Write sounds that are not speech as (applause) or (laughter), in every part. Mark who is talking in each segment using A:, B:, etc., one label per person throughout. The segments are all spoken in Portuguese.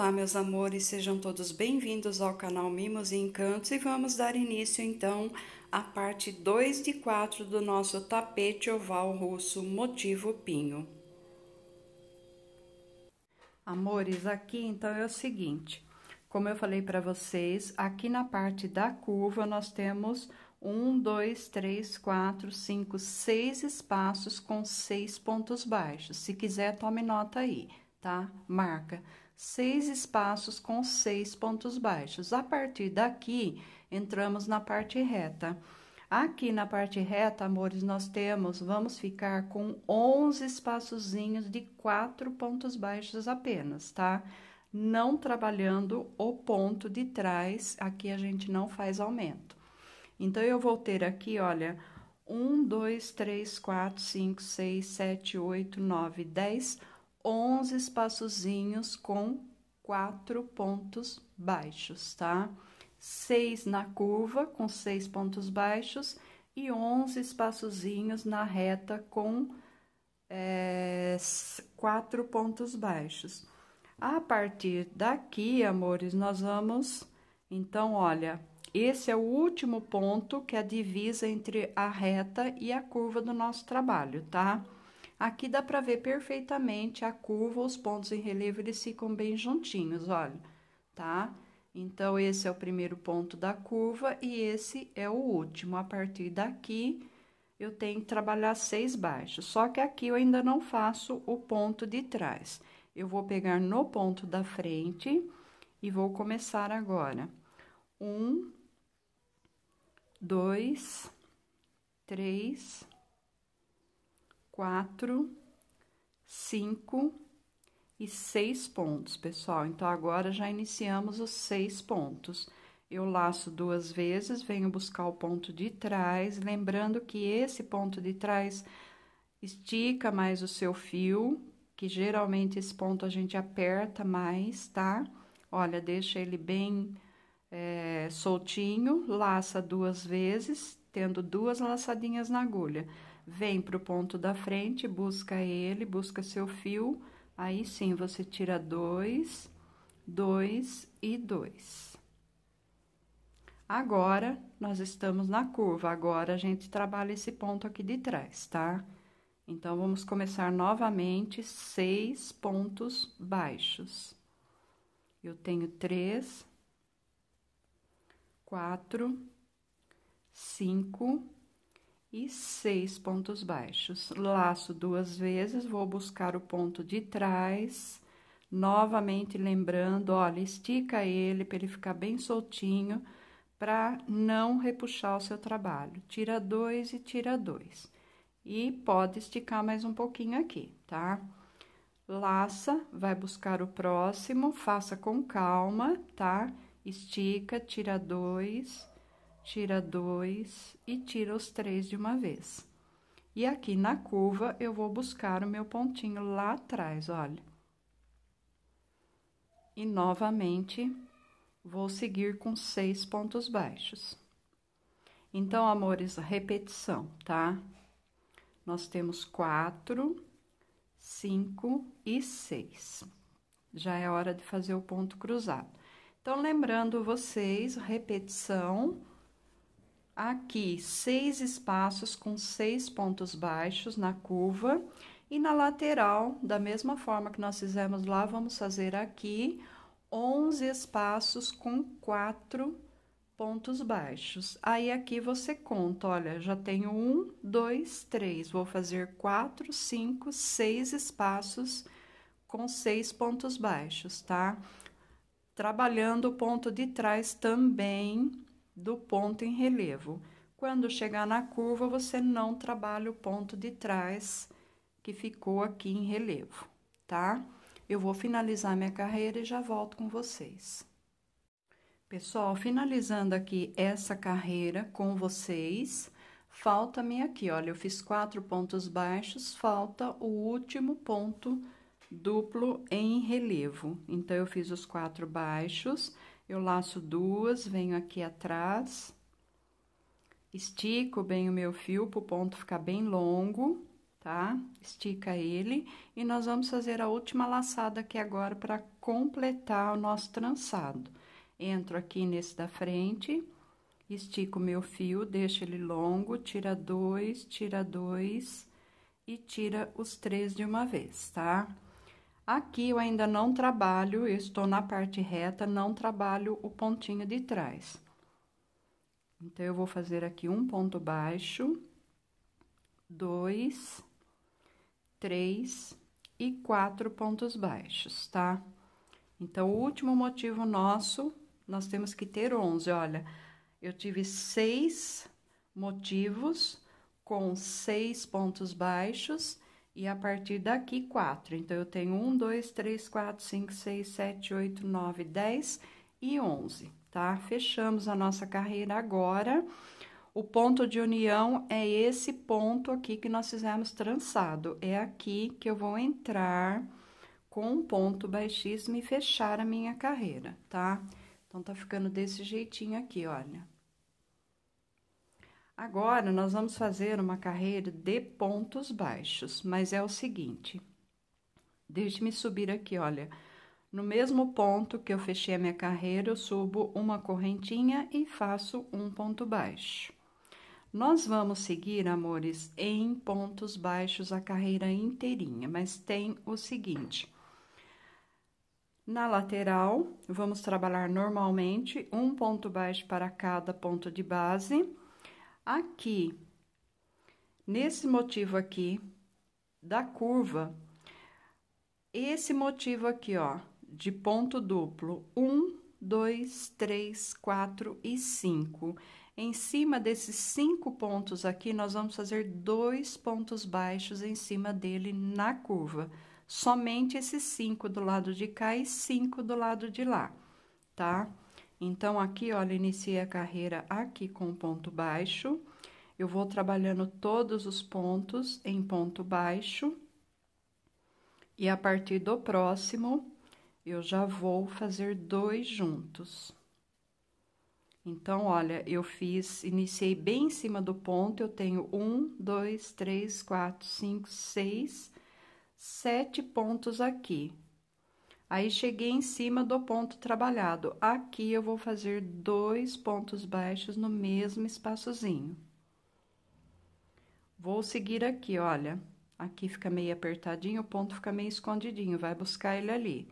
A: Olá, meus amores, sejam todos bem-vindos ao canal Mimos e Encantos e vamos dar início então à parte 2 de 4 do nosso tapete oval russo motivo pinho. Amores, aqui então é o seguinte, como eu falei para vocês, aqui na parte da curva nós temos um, dois, três, quatro, cinco, seis espaços com seis pontos baixos. Se quiser, tome nota aí, tá? Marca. Marca seis espaços com seis pontos baixos. A partir daqui, entramos na parte reta. Aqui na parte reta, amores, nós temos, vamos ficar com 11 espaçozinhos de quatro pontos baixos apenas, tá? Não trabalhando o ponto de trás, aqui a gente não faz aumento. Então, eu vou ter aqui, olha, um, dois, três, quatro, cinco, seis, sete, oito, nove, dez. 11 espaçozinhos com quatro pontos baixos, tá? Seis na curva com seis pontos baixos e 11 espaçozinhos na reta com é, quatro pontos baixos. A partir daqui, amores, nós vamos... Então, olha, esse é o último ponto que é a divisa entre a reta e a curva do nosso trabalho, tá? Tá? Aqui dá para ver perfeitamente a curva, os pontos em relevo, eles ficam bem juntinhos, olha, tá? Então, esse é o primeiro ponto da curva e esse é o último. A partir daqui, eu tenho que trabalhar seis baixos, só que aqui eu ainda não faço o ponto de trás. Eu vou pegar no ponto da frente e vou começar agora. Um, dois, três, quatro, cinco e seis pontos, pessoal. Então, agora já iniciamos os seis pontos. Eu laço duas vezes, venho buscar o ponto de trás, lembrando que esse ponto de trás estica mais o seu fio, que geralmente esse ponto a gente aperta mais, tá? Olha, deixa ele bem é, soltinho, laça duas vezes, tendo duas laçadinhas na agulha vem para o ponto da frente, busca ele, busca seu fio, aí sim você tira dois, dois e dois. Agora, nós estamos na curva, agora a gente trabalha esse ponto aqui de trás, tá? Então, vamos começar novamente seis pontos baixos. Eu tenho três, quatro, cinco e seis pontos baixos. Laço duas vezes, vou buscar o ponto de trás, novamente lembrando, olha, estica ele para ele ficar bem soltinho, para não repuxar o seu trabalho. Tira dois e tira dois. E pode esticar mais um pouquinho aqui, tá? Laça, vai buscar o próximo, faça com calma, tá? Estica, tira dois tira dois e tira os três de uma vez. E aqui na curva, eu vou buscar o meu pontinho lá atrás, olha. E novamente, vou seguir com seis pontos baixos. Então, amores, repetição, tá? Nós temos quatro, cinco e seis. Já é hora de fazer o ponto cruzado. Então, lembrando vocês, repetição aqui seis espaços com seis pontos baixos na curva e na lateral, da mesma forma que nós fizemos lá, vamos fazer aqui 11 espaços com quatro pontos baixos. Aí aqui você conta, olha, já tenho um, dois, três, vou fazer quatro, cinco, seis espaços com seis pontos baixos, tá? Trabalhando o ponto de trás também do ponto em relevo. Quando chegar na curva, você não trabalha o ponto de trás que ficou aqui em relevo, tá? Eu vou finalizar minha carreira e já volto com vocês. Pessoal, finalizando aqui essa carreira com vocês, falta-me aqui, olha, eu fiz quatro pontos baixos, falta o último ponto duplo em relevo. Então, eu fiz os quatro baixos eu laço duas, venho aqui atrás, estico bem o meu fio para o ponto ficar bem longo, tá? Estica ele e nós vamos fazer a última laçada aqui agora para completar o nosso trançado. Entro aqui nesse da frente, estico o meu fio, deixo ele longo, tira dois, tira dois e tira os três de uma vez, tá? Tá? Aqui eu ainda não trabalho, eu estou na parte reta, não trabalho o pontinho de trás. Então, eu vou fazer aqui um ponto baixo, dois, três e quatro pontos baixos, tá? Então, o último motivo nosso, nós temos que ter onze. olha. Eu tive seis motivos com seis pontos baixos e a partir daqui, 4. Então, eu tenho 1, 2, 3, 4, 5, 6, 7, 8, 9, 10 e 11, tá? Fechamos a nossa carreira agora. O ponto de união é esse ponto aqui que nós fizemos trançado. É aqui que eu vou entrar com um ponto baixíssimo e fechar a minha carreira, tá? Então, tá ficando desse jeitinho aqui, olha. Agora nós vamos fazer uma carreira de pontos baixos, mas é o seguinte. Deixe-me subir aqui, olha. No mesmo ponto que eu fechei a minha carreira, eu subo uma correntinha e faço um ponto baixo. Nós vamos seguir, amores, em pontos baixos a carreira inteirinha, mas tem o seguinte. Na lateral, vamos trabalhar normalmente um ponto baixo para cada ponto de base aqui, nesse motivo aqui da curva, esse motivo aqui, ó, de ponto duplo, um, dois, três, quatro e cinco. Em cima desses cinco pontos aqui, nós vamos fazer dois pontos baixos em cima dele na curva. Somente esses cinco do lado de cá e cinco do lado de lá, tá? Tá? Então, aqui, olha, iniciei a carreira aqui com ponto baixo. Eu vou trabalhando todos os pontos em ponto baixo. E a partir do próximo, eu já vou fazer dois juntos. Então, olha, eu fiz, iniciei bem em cima do ponto, eu tenho um, dois, três, quatro, cinco, seis, sete pontos aqui. Aí cheguei em cima do ponto trabalhado. Aqui eu vou fazer dois pontos baixos no mesmo espaçozinho. Vou seguir aqui, olha. Aqui fica meio apertadinho, o ponto fica meio escondidinho, vai buscar ele ali.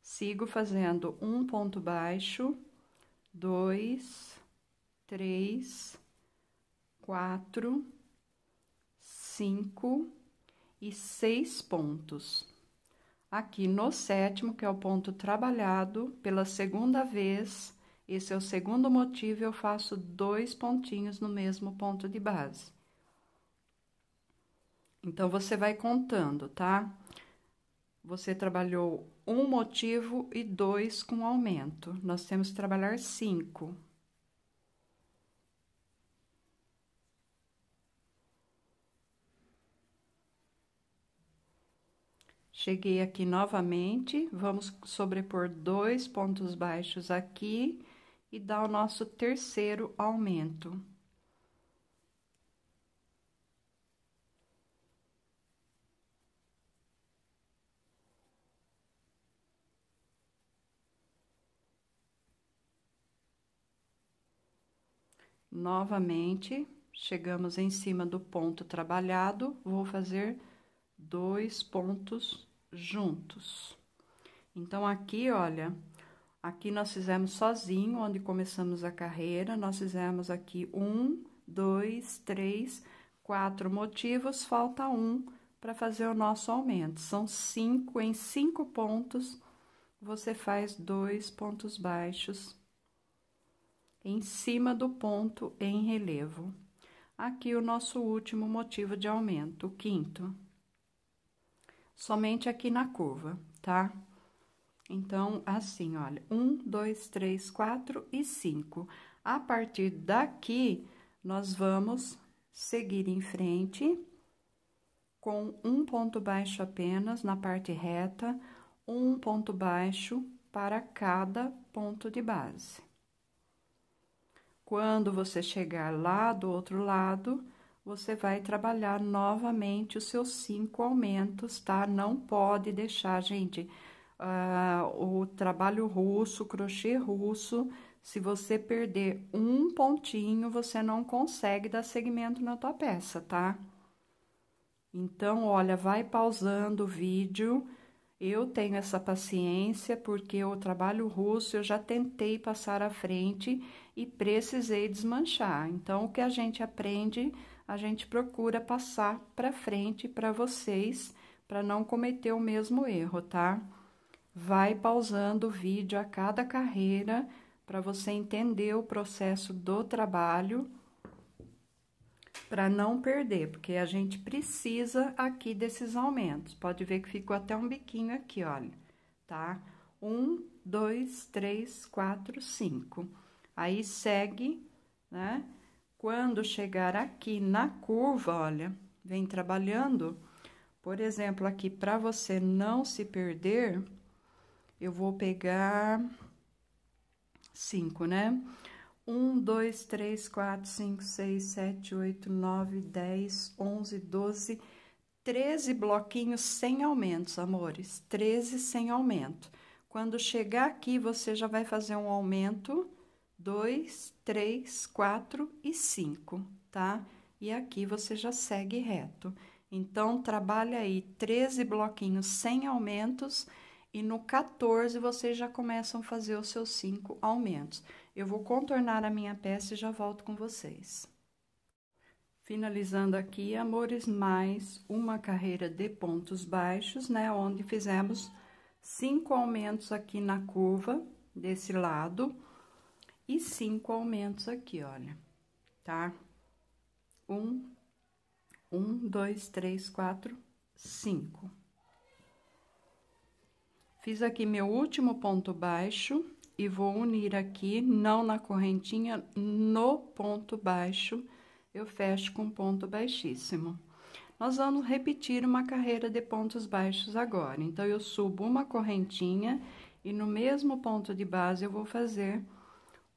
A: Sigo fazendo um ponto baixo, dois, três, quatro, cinco e seis pontos. Aqui no sétimo, que é o ponto trabalhado, pela segunda vez, esse é o segundo motivo, eu faço dois pontinhos no mesmo ponto de base. Então, você vai contando, tá? Você trabalhou um motivo e dois com aumento. Nós temos que trabalhar cinco. Cheguei aqui novamente, vamos sobrepor dois pontos baixos aqui e dar o nosso terceiro aumento. Novamente, chegamos em cima do ponto trabalhado, vou fazer dois pontos juntos. Então, aqui, olha, aqui nós fizemos sozinho, onde começamos a carreira, nós fizemos aqui um, dois, três, quatro motivos, falta um para fazer o nosso aumento. São cinco, em cinco pontos, você faz dois pontos baixos em cima do ponto em relevo. Aqui o nosso último motivo de aumento, o quinto somente aqui na curva, tá? Então, assim, olha, um, dois, três, quatro e cinco. A partir daqui, nós vamos seguir em frente com um ponto baixo apenas na parte reta, um ponto baixo para cada ponto de base. Quando você chegar lá do outro lado, você vai trabalhar novamente os seus cinco aumentos, tá? Não pode deixar, gente, uh, o trabalho russo, crochê russo, se você perder um pontinho, você não consegue dar segmento na tua peça, tá? Então, olha, vai pausando o vídeo. Eu tenho essa paciência porque o trabalho russo eu já tentei passar à frente e precisei desmanchar. Então, o que a gente aprende a gente procura passar para frente para vocês, para não cometer o mesmo erro, tá? Vai pausando o vídeo a cada carreira para você entender o processo do trabalho, para não perder, porque a gente precisa aqui desses aumentos. Pode ver que ficou até um biquinho aqui, olha, tá? Um, dois, três, quatro, cinco. Aí segue, né? Quando chegar aqui na curva, olha, vem trabalhando, por exemplo, aqui para você não se perder, eu vou pegar cinco, né? Um, dois, três, quatro, cinco, seis, sete, oito, nove, dez, onze, doze, treze bloquinhos sem aumentos, amores. Treze sem aumento. Quando chegar aqui, você já vai fazer um aumento 2, 3, 4 e 5, tá? E aqui você já segue reto. Então, trabalha aí 13 bloquinhos sem aumentos e no 14 vocês já começam a fazer os seus 5 aumentos. Eu vou contornar a minha peça e já volto com vocês. Finalizando aqui, amores, mais uma carreira de pontos baixos, né? Onde fizemos cinco aumentos aqui na curva desse lado e cinco aumentos aqui, olha, tá? Um, um, dois, três, quatro, cinco. Fiz aqui meu último ponto baixo e vou unir aqui, não na correntinha, no ponto baixo, eu fecho com ponto baixíssimo. Nós vamos repetir uma carreira de pontos baixos agora. Então, eu subo uma correntinha e no mesmo ponto de base eu vou fazer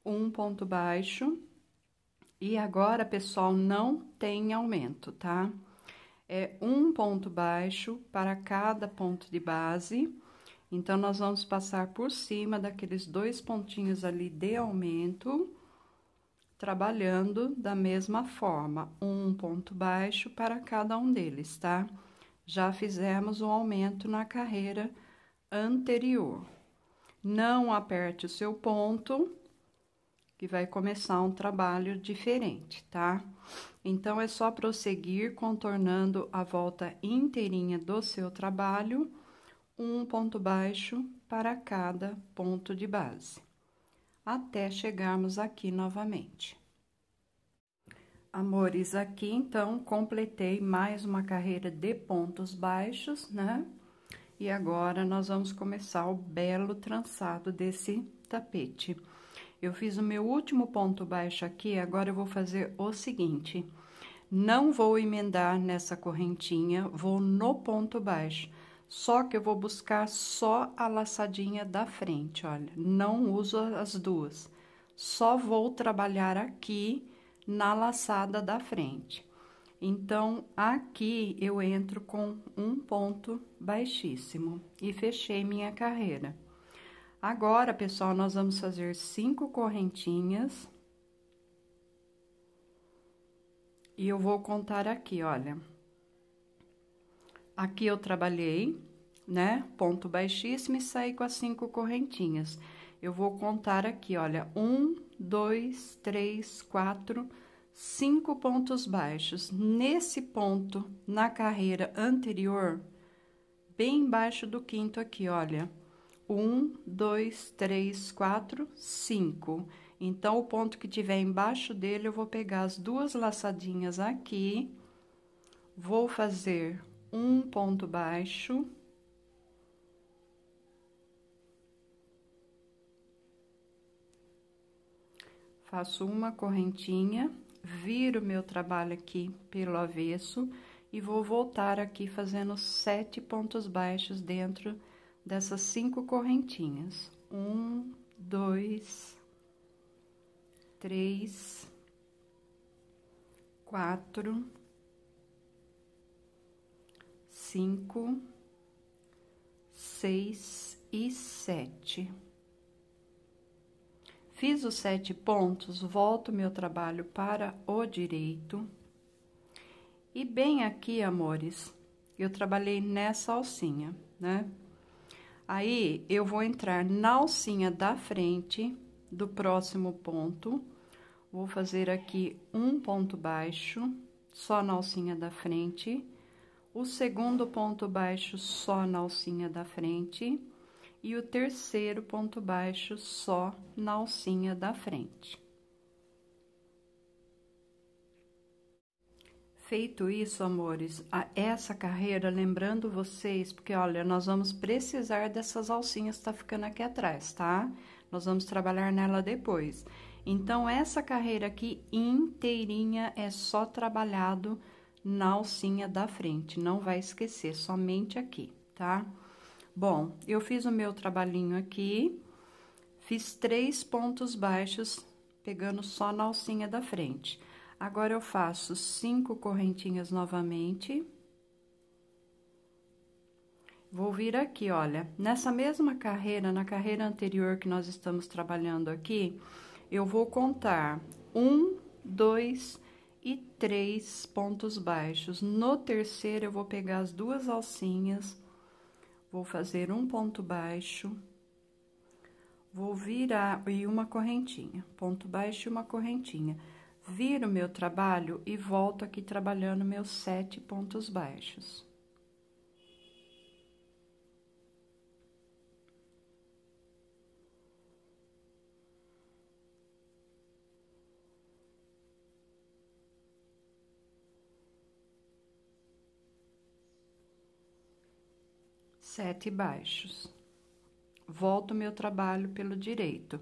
A: um ponto baixo. E agora, pessoal, não tem aumento, tá? É um ponto baixo para cada ponto de base. Então, nós vamos passar por cima daqueles dois pontinhos ali de aumento, trabalhando da mesma forma, um ponto baixo para cada um deles, tá? Já fizemos um aumento na carreira anterior. Não aperte o seu ponto que vai começar um trabalho diferente, tá? Então, é só prosseguir contornando a volta inteirinha do seu trabalho, um ponto baixo para cada ponto de base, até chegarmos aqui novamente. Amores, aqui então completei mais uma carreira de pontos baixos, né? E agora nós vamos começar o belo trançado desse tapete. Eu fiz o meu último ponto baixo aqui, agora eu vou fazer o seguinte. Não vou emendar nessa correntinha, vou no ponto baixo. Só que eu vou buscar só a laçadinha da frente, olha. Não uso as duas. Só vou trabalhar aqui na laçada da frente. Então, aqui eu entro com um ponto baixíssimo e fechei minha carreira. Agora, pessoal, nós vamos fazer cinco correntinhas. E eu vou contar aqui, olha. Aqui eu trabalhei, né, ponto baixíssimo e saí com as cinco correntinhas. Eu vou contar aqui, olha, um, dois, três, quatro, cinco pontos baixos. Nesse ponto, na carreira anterior, bem embaixo do quinto aqui, olha um, dois, três, quatro, cinco. Então, o ponto que tiver embaixo dele, eu vou pegar as duas laçadinhas aqui, vou fazer um ponto baixo. Faço uma correntinha, viro meu trabalho aqui pelo avesso e vou voltar aqui fazendo sete pontos baixos dentro dessas cinco correntinhas. Um, dois, três, quatro, cinco, seis e sete. Fiz os sete pontos, volto meu trabalho para o direito. E bem aqui, amores, eu trabalhei nessa alcinha, né? Aí, eu vou entrar na alcinha da frente do próximo ponto. Vou fazer aqui um ponto baixo, só na alcinha da frente. O segundo ponto baixo, só na alcinha da frente. E o terceiro ponto baixo, só na alcinha da frente. feito isso, amores, a essa carreira, lembrando vocês, porque olha, nós vamos precisar dessas alcinhas que tá ficando aqui atrás, tá? Nós vamos trabalhar nela depois. Então, essa carreira aqui inteirinha é só trabalhado na alcinha da frente, não vai esquecer, somente aqui, tá? Bom, eu fiz o meu trabalhinho aqui, fiz três pontos baixos, pegando só na alcinha da frente. Agora eu faço cinco correntinhas novamente. Vou vir aqui, olha, nessa mesma carreira, na carreira anterior que nós estamos trabalhando aqui, eu vou contar um, dois e três pontos baixos. No terceiro, eu vou pegar as duas alcinhas, vou fazer um ponto baixo, vou virar e uma correntinha, ponto baixo e uma correntinha viro meu trabalho e volto aqui trabalhando meus sete pontos baixos. Sete baixos. Volto meu trabalho pelo direito.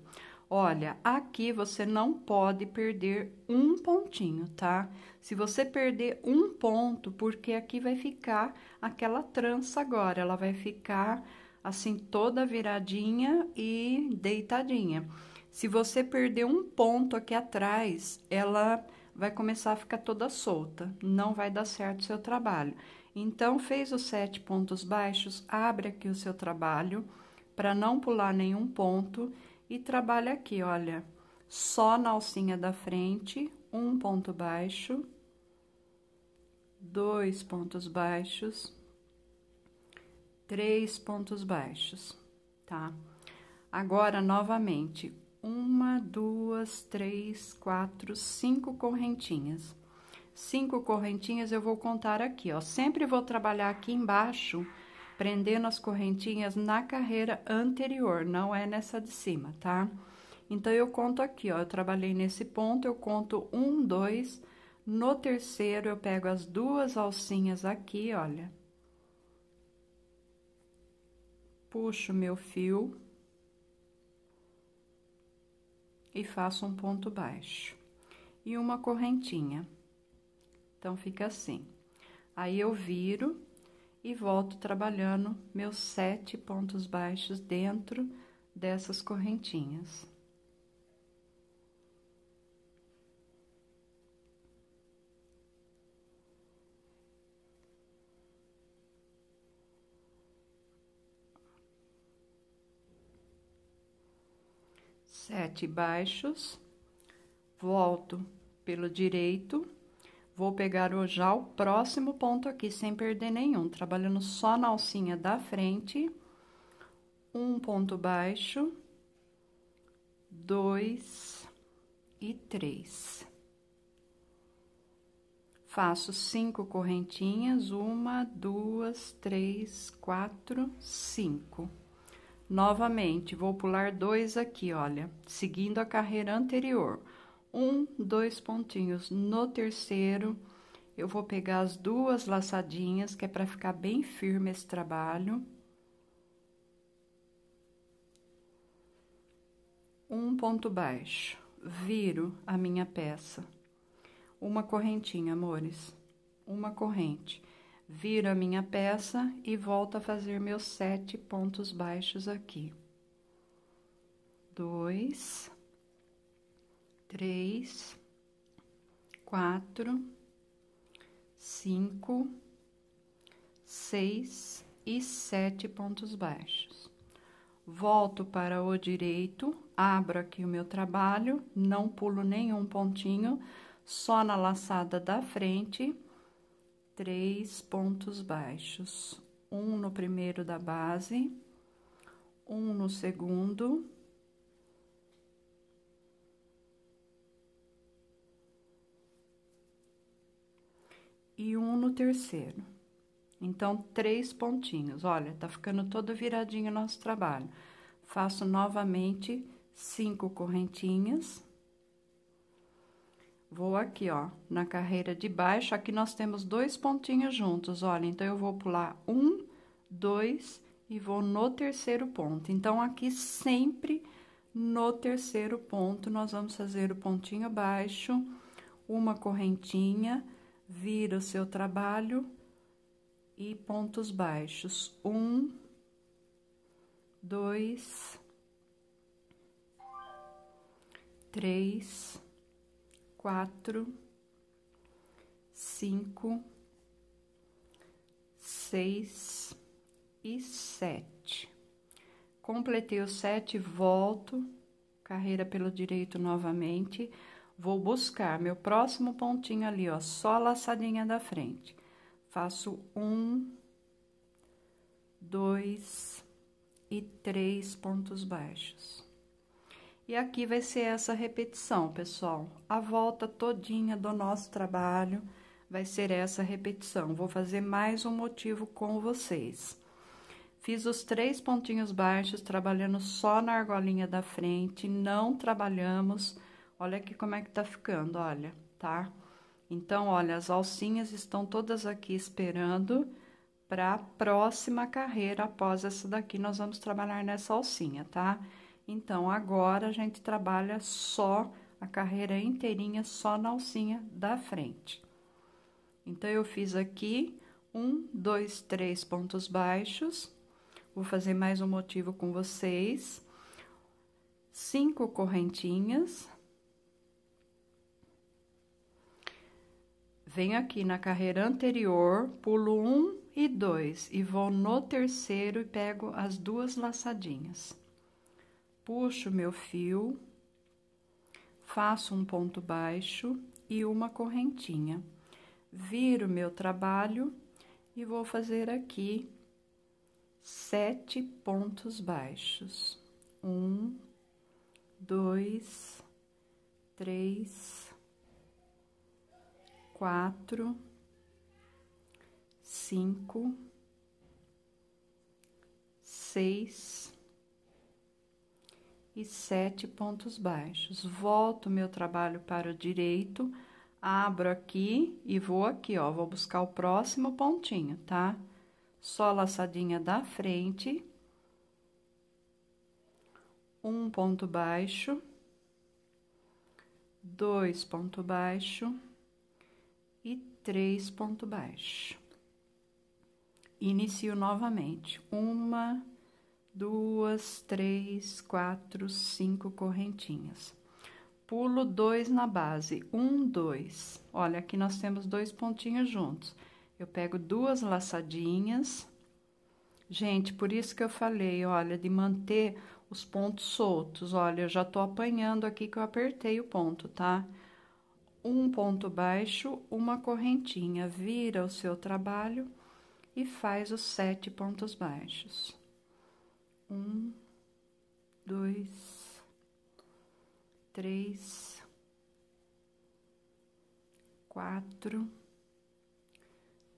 A: Olha, aqui você não pode perder um pontinho, tá? Se você perder um ponto, porque aqui vai ficar aquela trança agora, ela vai ficar assim toda viradinha e deitadinha. Se você perder um ponto aqui atrás, ela vai começar a ficar toda solta, não vai dar certo o seu trabalho. Então, fez os sete pontos baixos, abre aqui o seu trabalho para não pular nenhum ponto e trabalha aqui, olha, só na alcinha da frente, um ponto baixo, dois pontos baixos, três pontos baixos, tá? Agora, novamente, uma, duas, três, quatro, cinco correntinhas. Cinco correntinhas eu vou contar aqui, ó. Sempre vou trabalhar aqui embaixo prendendo as correntinhas na carreira anterior, não é nessa de cima, tá? Então, eu conto aqui, ó, eu trabalhei nesse ponto, eu conto um, dois, no terceiro eu pego as duas alcinhas aqui, olha. Puxo meu fio. E faço um ponto baixo. E uma correntinha. Então, fica assim. Aí, eu viro e volto trabalhando meus sete pontos baixos dentro dessas correntinhas. Sete baixos, volto pelo direito Vou pegar o já o próximo ponto aqui, sem perder nenhum, trabalhando só na alcinha da frente. Um ponto baixo, dois e três. Faço cinco correntinhas, uma, duas, três, quatro, cinco. Novamente, vou pular dois aqui, olha, seguindo a carreira anterior um, dois pontinhos. No terceiro, eu vou pegar as duas laçadinhas, que é para ficar bem firme esse trabalho. Um ponto baixo, viro a minha peça. Uma correntinha, amores, uma corrente. Viro a minha peça e volto a fazer meus sete pontos baixos aqui. Dois três, quatro, cinco, seis e sete pontos baixos. Volto para o direito, abro aqui o meu trabalho, não pulo nenhum pontinho, só na laçada da frente, três pontos baixos. Um no primeiro da base, um no segundo e um no terceiro. Então, três pontinhos. Olha, tá ficando todo viradinho o nosso trabalho. Faço novamente cinco correntinhas. Vou aqui, ó, na carreira de baixo. Aqui nós temos dois pontinhos juntos, olha. Então, eu vou pular um, dois e vou no terceiro ponto. Então, aqui sempre no terceiro ponto, nós vamos fazer o pontinho baixo, uma correntinha vira o seu trabalho e pontos baixos. Um, dois, três, quatro, cinco, seis e sete. Completei o sete, volto, carreira pelo direito novamente Vou buscar meu próximo pontinho ali, ó, só a laçadinha da frente. Faço um, dois e três pontos baixos. E aqui vai ser essa repetição, pessoal. A volta todinha do nosso trabalho vai ser essa repetição. Vou fazer mais um motivo com vocês. Fiz os três pontinhos baixos, trabalhando só na argolinha da frente, não trabalhamos Olha aqui como é que tá ficando, olha, tá? Então, olha, as alcinhas estão todas aqui esperando para a próxima carreira após essa daqui. Nós vamos trabalhar nessa alcinha, tá? Então, agora a gente trabalha só a carreira inteirinha, só na alcinha da frente. Então, eu fiz aqui um, dois, três pontos baixos. Vou fazer mais um motivo com vocês. Cinco correntinhas, Venho aqui na carreira anterior, pulo um e dois, e vou no terceiro e pego as duas laçadinhas. Puxo meu fio, faço um ponto baixo e uma correntinha. Viro meu trabalho e vou fazer aqui sete pontos baixos. Um, dois, três, quatro, cinco, seis e sete pontos baixos. Volto meu trabalho para o direito, abro aqui e vou aqui, ó, vou buscar o próximo pontinho, tá? Só laçadinha da frente, um ponto baixo, dois ponto baixo e três ponto baixo. Inicio novamente. Uma, duas, três, quatro, cinco correntinhas. Pulo dois na base. Um, dois. Olha, aqui nós temos dois pontinhos juntos. Eu pego duas laçadinhas. Gente, por isso que eu falei, olha, de manter os pontos soltos. Olha, eu já tô apanhando aqui que eu apertei o ponto, tá? Tá? um ponto baixo, uma correntinha, vira o seu trabalho e faz os sete pontos baixos. Um, dois, três, quatro,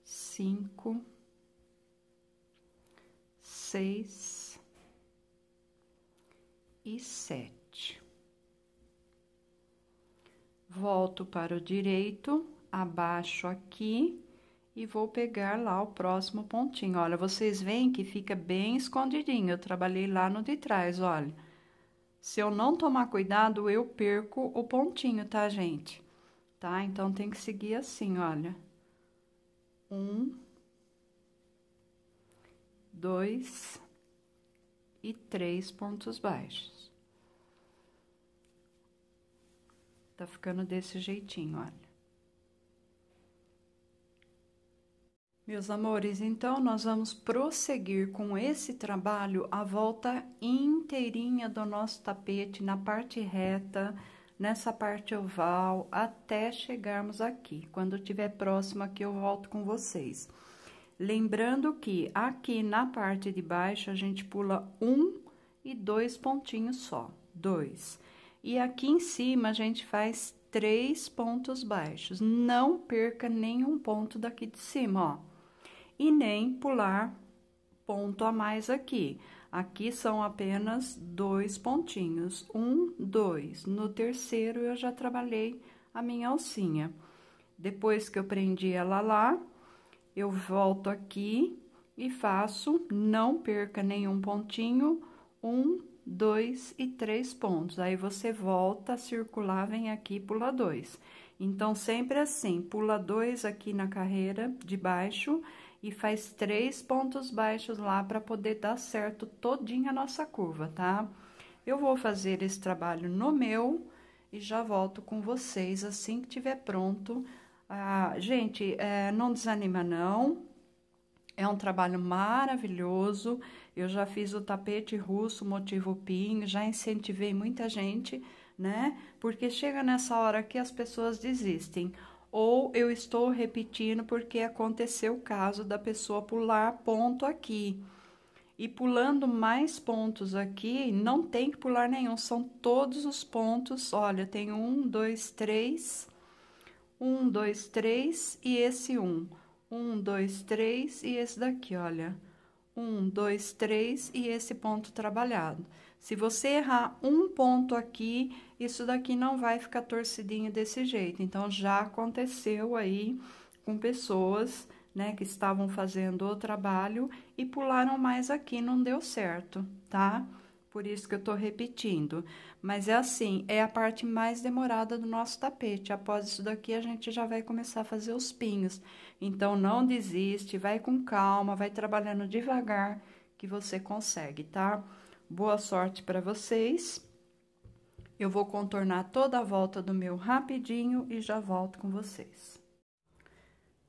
A: cinco, seis e sete. volto para o direito, abaixo aqui e vou pegar lá o próximo pontinho. Olha, vocês veem que fica bem escondidinho, eu trabalhei lá no de trás, olha. Se eu não tomar cuidado, eu perco o pontinho, tá, gente? Tá? Então, tem que seguir assim, olha. Um, dois e três pontos baixos. Tá ficando desse jeitinho, olha. Meus amores, então nós vamos prosseguir com esse trabalho a volta inteirinha do nosso tapete, na parte reta, nessa parte oval, até chegarmos aqui. Quando estiver próximo aqui, eu volto com vocês. Lembrando que aqui na parte de baixo, a gente pula um e dois pontinhos só, dois. E aqui em cima a gente faz três pontos baixos. Não perca nenhum ponto daqui de cima, ó. E nem pular ponto a mais aqui. Aqui são apenas dois pontinhos, um, dois. No terceiro, eu já trabalhei a minha alcinha. Depois que eu prendi ela lá, eu volto aqui e faço, não perca nenhum pontinho, um, dois e três pontos. Aí, você volta a circular, vem aqui pula dois. Então, sempre assim, pula dois aqui na carreira de baixo e faz três pontos baixos lá para poder dar certo todinha a nossa curva, tá? Eu vou fazer esse trabalho no meu e já volto com vocês assim que tiver pronto. Ah, gente, é, não desanima não, é um trabalho maravilhoso. Eu já fiz o tapete russo, motivo PIN, já incentivei muita gente, né? Porque chega nessa hora que as pessoas desistem. Ou eu estou repetindo porque aconteceu o caso da pessoa pular ponto aqui. E pulando mais pontos aqui, não tem que pular nenhum, são todos os pontos. Olha, tem um, dois, três, um, dois, três e esse um. Um, dois, três e esse daqui, olha um, dois, três e esse ponto trabalhado. Se você errar um ponto aqui, isso daqui não vai ficar torcidinho desse jeito. Então, já aconteceu aí com pessoas, né, que estavam fazendo o trabalho e pularam mais aqui, não deu certo, tá? Por isso que eu tô repetindo. Mas é assim, é a parte mais demorada do nosso tapete. Após isso daqui, a gente já vai começar a fazer os pinhos. Então não desiste, vai com calma, vai trabalhando devagar que você consegue, tá? Boa sorte para vocês. Eu vou contornar toda a volta do meu rapidinho e já volto com vocês.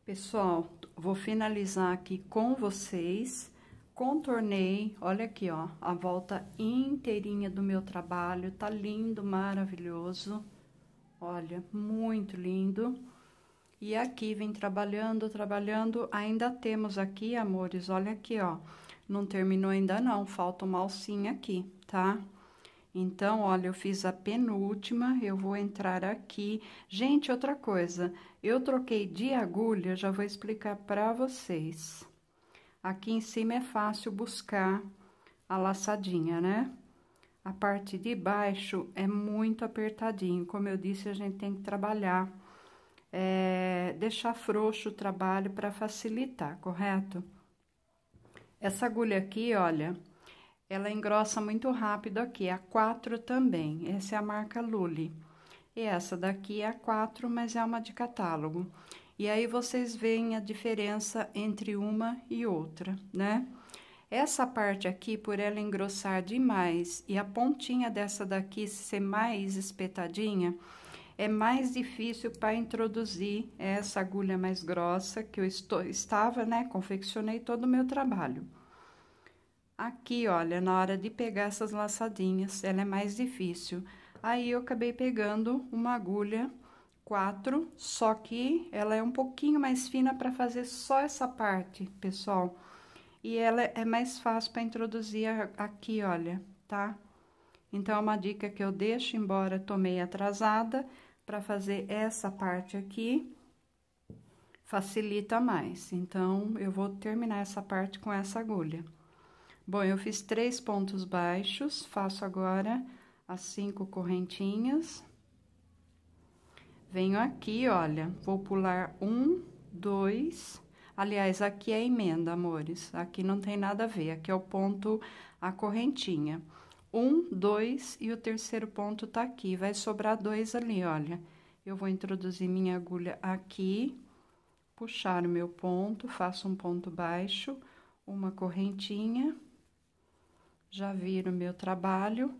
A: Pessoal, vou finalizar aqui com vocês. Contornei, olha aqui, ó, a volta inteirinha do meu trabalho. Tá lindo, maravilhoso. Olha, muito lindo. E aqui vem trabalhando, trabalhando. Ainda temos aqui, amores, olha aqui, ó. Não terminou ainda não, falta uma alcinha aqui, tá? Então, olha, eu fiz a penúltima, eu vou entrar aqui. Gente, outra coisa, eu troquei de agulha, já vou explicar pra vocês. Aqui em cima é fácil buscar a laçadinha, né? A parte de baixo é muito apertadinho, como eu disse, a gente tem que trabalhar é, deixar frouxo o trabalho para facilitar, correto? Essa agulha aqui, olha, ela engrossa muito rápido aqui, a 4 também, essa é a marca Lully. E essa daqui é a 4, mas é uma de catálogo. E aí vocês veem a diferença entre uma e outra, né? Essa parte aqui, por ela engrossar demais e a pontinha dessa daqui ser mais espetadinha, é mais difícil para introduzir essa agulha mais grossa que eu estou, estava, né? Confeccionei todo o meu trabalho. Aqui, olha, na hora de pegar essas laçadinhas, ela é mais difícil. Aí, eu acabei pegando uma agulha 4, só que ela é um pouquinho mais fina para fazer só essa parte, pessoal. E ela é mais fácil para introduzir aqui, olha, tá? Então, é uma dica que eu deixo, embora tomei atrasada, para fazer essa parte aqui, facilita mais. Então, eu vou terminar essa parte com essa agulha. Bom, eu fiz três pontos baixos, faço agora as cinco correntinhas. Venho aqui, olha, vou pular um, dois... Aliás, aqui é emenda, amores, aqui não tem nada a ver, aqui é o ponto, a correntinha um, dois e o terceiro ponto tá aqui. Vai sobrar dois ali, olha. Eu vou introduzir minha agulha aqui, puxar o meu ponto, faço um ponto baixo, uma correntinha, já viro o meu trabalho.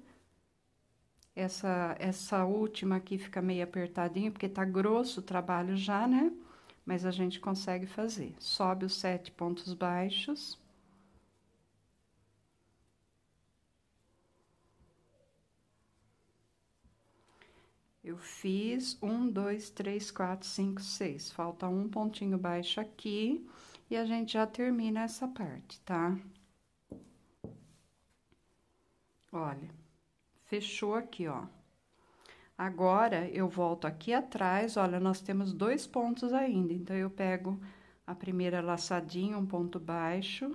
A: Essa, essa última aqui fica meio apertadinha, porque tá grosso o trabalho já, né? Mas a gente consegue fazer. Sobe os sete pontos baixos. Eu fiz um, dois, três, quatro, cinco, seis. Falta um pontinho baixo aqui e a gente já termina essa parte, tá? Olha, fechou aqui, ó. Agora, eu volto aqui atrás, olha, nós temos dois pontos ainda. Então, eu pego a primeira laçadinha, um ponto baixo,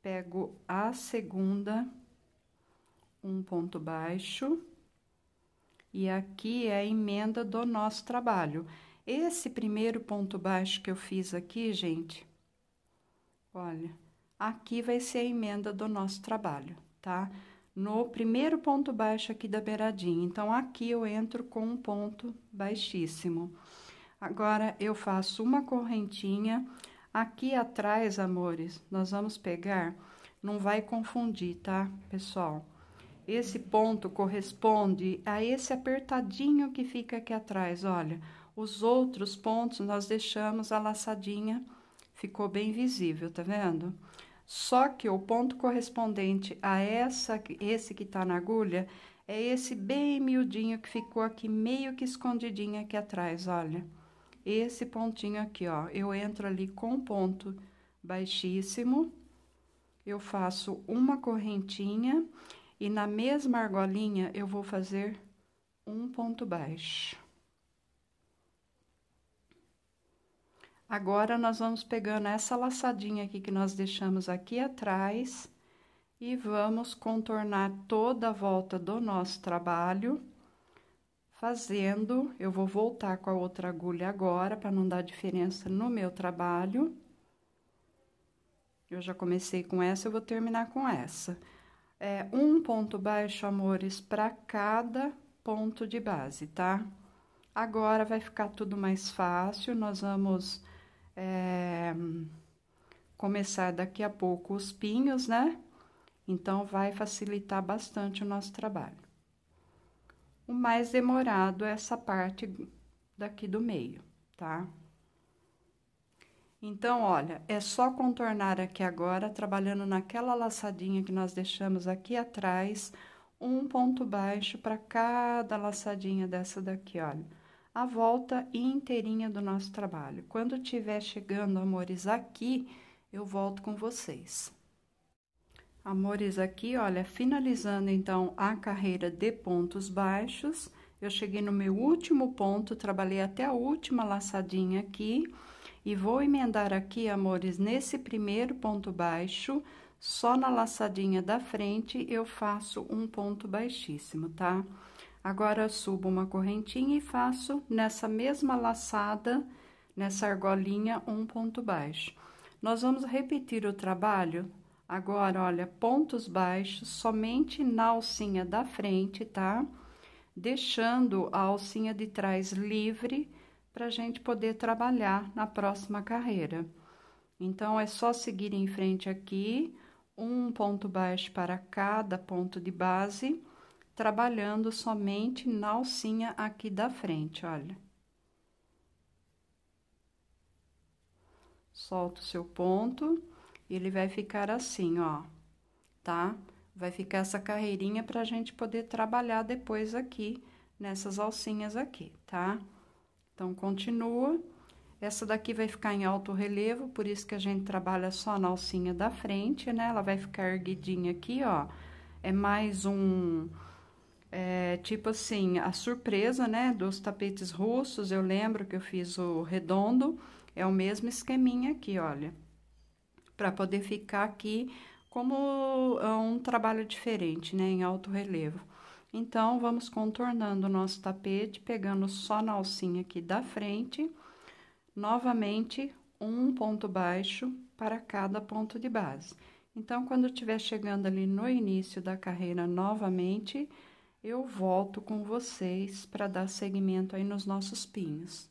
A: pego a segunda, um ponto baixo e aqui é a emenda do nosso trabalho. Esse primeiro ponto baixo que eu fiz aqui, gente, olha, aqui vai ser a emenda do nosso trabalho, tá? No primeiro ponto baixo aqui da beiradinha. Então, aqui eu entro com um ponto baixíssimo. Agora, eu faço uma correntinha. Aqui atrás, amores, nós vamos pegar... Não vai confundir, tá, pessoal? Esse ponto corresponde a esse apertadinho que fica aqui atrás, olha. Os outros pontos nós deixamos a laçadinha, ficou bem visível, tá vendo? Só que o ponto correspondente a essa, esse que tá na agulha, é esse bem miudinho que ficou aqui meio que escondidinho aqui atrás, olha. Esse pontinho aqui, ó, eu entro ali com ponto baixíssimo, eu faço uma correntinha e na mesma argolinha eu vou fazer um ponto baixo. Agora, nós vamos pegando essa laçadinha aqui que nós deixamos aqui atrás e vamos contornar toda a volta do nosso trabalho, fazendo... Eu vou voltar com a outra agulha agora, para não dar diferença no meu trabalho. Eu já comecei com essa, eu vou terminar com essa é, um ponto baixo, amores, para cada ponto de base, tá? Agora vai ficar tudo mais fácil, nós vamos é, começar daqui a pouco os pinhos, né? Então, vai facilitar bastante o nosso trabalho. O mais demorado é essa parte daqui do meio, tá? Então, olha, é só contornar aqui agora, trabalhando naquela laçadinha que nós deixamos aqui atrás, um ponto baixo para cada laçadinha dessa daqui, olha. A volta inteirinha do nosso trabalho. Quando tiver chegando, amores, aqui, eu volto com vocês. Amores, aqui, olha, finalizando, então, a carreira de pontos baixos, eu cheguei no meu último ponto, trabalhei até a última laçadinha aqui... E vou emendar aqui, amores, nesse primeiro ponto baixo, só na laçadinha da frente, eu faço um ponto baixíssimo, tá? Agora, subo uma correntinha e faço nessa mesma laçada, nessa argolinha, um ponto baixo. Nós vamos repetir o trabalho agora, olha, pontos baixos somente na alcinha da frente, tá? Deixando a alcinha de trás livre para a gente poder trabalhar na próxima carreira. Então, é só seguir em frente aqui, um ponto baixo para cada ponto de base, trabalhando somente na alcinha aqui da frente, olha. Solta o seu ponto, ele vai ficar assim, ó, tá? Vai ficar essa carreirinha para a gente poder trabalhar depois aqui, nessas alcinhas aqui, Tá? Então, continua. Essa daqui vai ficar em alto relevo, por isso que a gente trabalha só na alcinha da frente, né? Ela vai ficar erguidinha aqui, ó. É mais um... É, tipo assim, a surpresa, né, dos tapetes russos, eu lembro que eu fiz o redondo, é o mesmo esqueminha aqui, olha. Para poder ficar aqui como ah, um trabalho diferente, né, em alto relevo. Então, vamos contornando o nosso tapete, pegando só na alcinha aqui da frente. Novamente, um ponto baixo para cada ponto de base. Então, quando estiver chegando ali no início da carreira novamente, eu volto com vocês para dar seguimento aí nos nossos pinhos.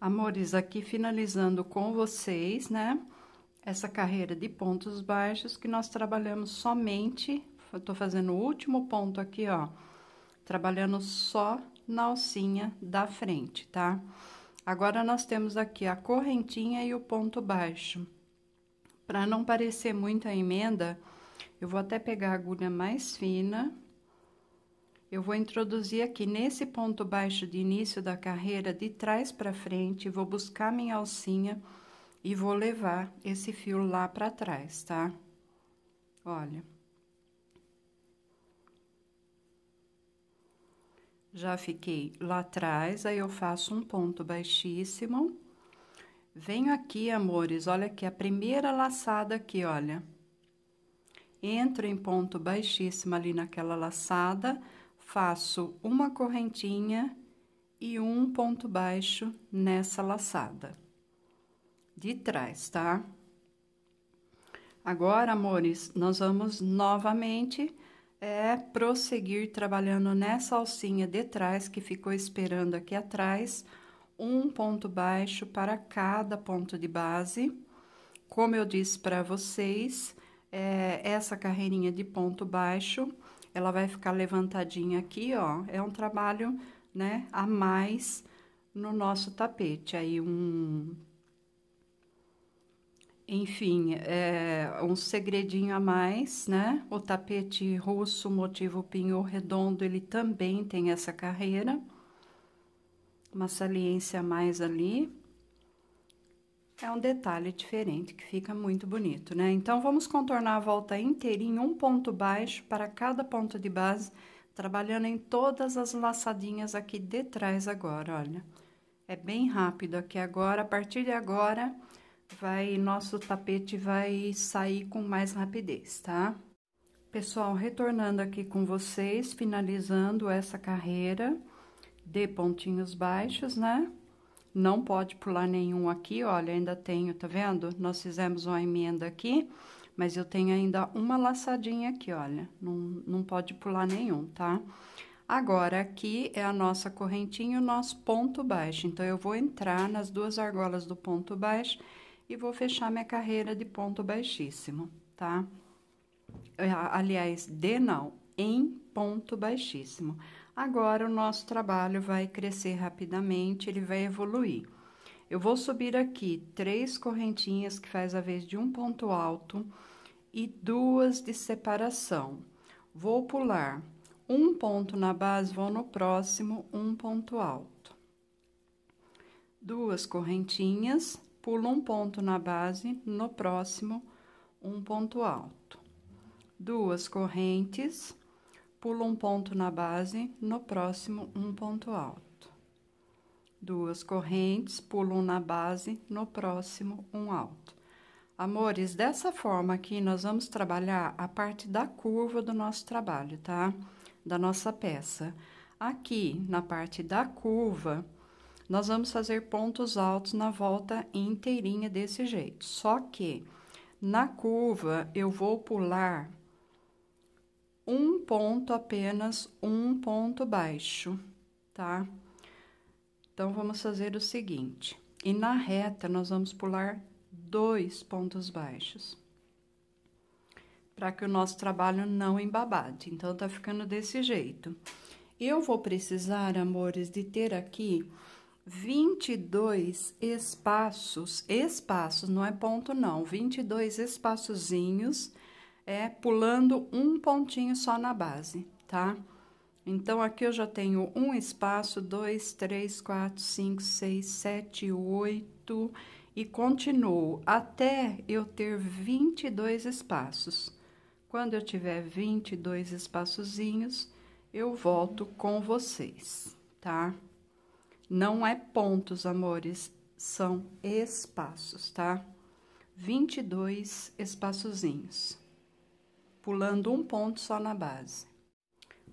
A: Amores, aqui finalizando com vocês, né? Essa carreira de pontos baixos que nós trabalhamos somente eu tô fazendo o último ponto aqui, ó, trabalhando só na alcinha da frente, tá? Agora, nós temos aqui a correntinha e o ponto baixo. Para não parecer muita emenda, eu vou até pegar a agulha mais fina. Eu vou introduzir aqui nesse ponto baixo de início da carreira, de trás para frente, vou buscar minha alcinha e vou levar esse fio lá para trás, tá? Olha. já fiquei lá atrás, aí eu faço um ponto baixíssimo. Venho aqui, amores, olha aqui, a primeira laçada aqui, olha. Entro em ponto baixíssimo ali naquela laçada, faço uma correntinha e um ponto baixo nessa laçada. De trás, tá? Agora, amores, nós vamos novamente é prosseguir trabalhando nessa alcinha de trás que ficou esperando aqui atrás, um ponto baixo para cada ponto de base. Como eu disse para vocês, é, essa carreirinha de ponto baixo, ela vai ficar levantadinha aqui, ó. É um trabalho, né, a mais no nosso tapete. Aí, um enfim, é um segredinho a mais, né? O tapete russo, motivo pinhão redondo, ele também tem essa carreira. Uma saliência a mais ali. É um detalhe diferente que fica muito bonito, né? Então, vamos contornar a volta em um ponto baixo para cada ponto de base, trabalhando em todas as laçadinhas aqui de trás agora, olha. É bem rápido aqui agora, a partir de agora vai, nosso tapete vai sair com mais rapidez, tá? Pessoal, retornando aqui com vocês, finalizando essa carreira de pontinhos baixos, né? Não pode pular nenhum aqui, olha, ainda tenho, tá vendo? Nós fizemos uma emenda aqui, mas eu tenho ainda uma laçadinha aqui, olha. Não, não pode pular nenhum, tá? Agora, aqui é a nossa correntinha, o nosso ponto baixo. Então, eu vou entrar nas duas argolas do ponto baixo e vou fechar minha carreira de ponto baixíssimo, tá? É, aliás, de não, em ponto baixíssimo. Agora o nosso trabalho vai crescer rapidamente, ele vai evoluir. Eu vou subir aqui três correntinhas que faz a vez de um ponto alto e duas de separação. Vou pular um ponto na base, vou no próximo, um ponto alto. Duas correntinhas, pula um ponto na base, no próximo, um ponto alto. Duas correntes, pula um ponto na base, no próximo, um ponto alto. Duas correntes, um na base, no próximo, um alto. Amores, dessa forma aqui nós vamos trabalhar a parte da curva do nosso trabalho, tá? Da nossa peça. Aqui, na parte da curva, nós vamos fazer pontos altos na volta inteirinha desse jeito. Só que na curva eu vou pular um ponto apenas, um ponto baixo, tá? Então vamos fazer o seguinte. E na reta nós vamos pular dois pontos baixos para que o nosso trabalho não embabade. Então, tá ficando desse jeito. Eu vou precisar, amores, de ter aqui 22 espaços, espaços, não é ponto não, 22 espaçozinhos, é pulando um pontinho só na base, tá? Então, aqui eu já tenho um espaço, dois, três, quatro, cinco, seis, sete, oito, e continuo até eu ter 22 espaços. Quando eu tiver 22 espaçozinhos, eu volto com vocês, tá? Tá? Não é pontos, amores, são espaços, tá? 22 espaçozinhos, pulando um ponto só na base.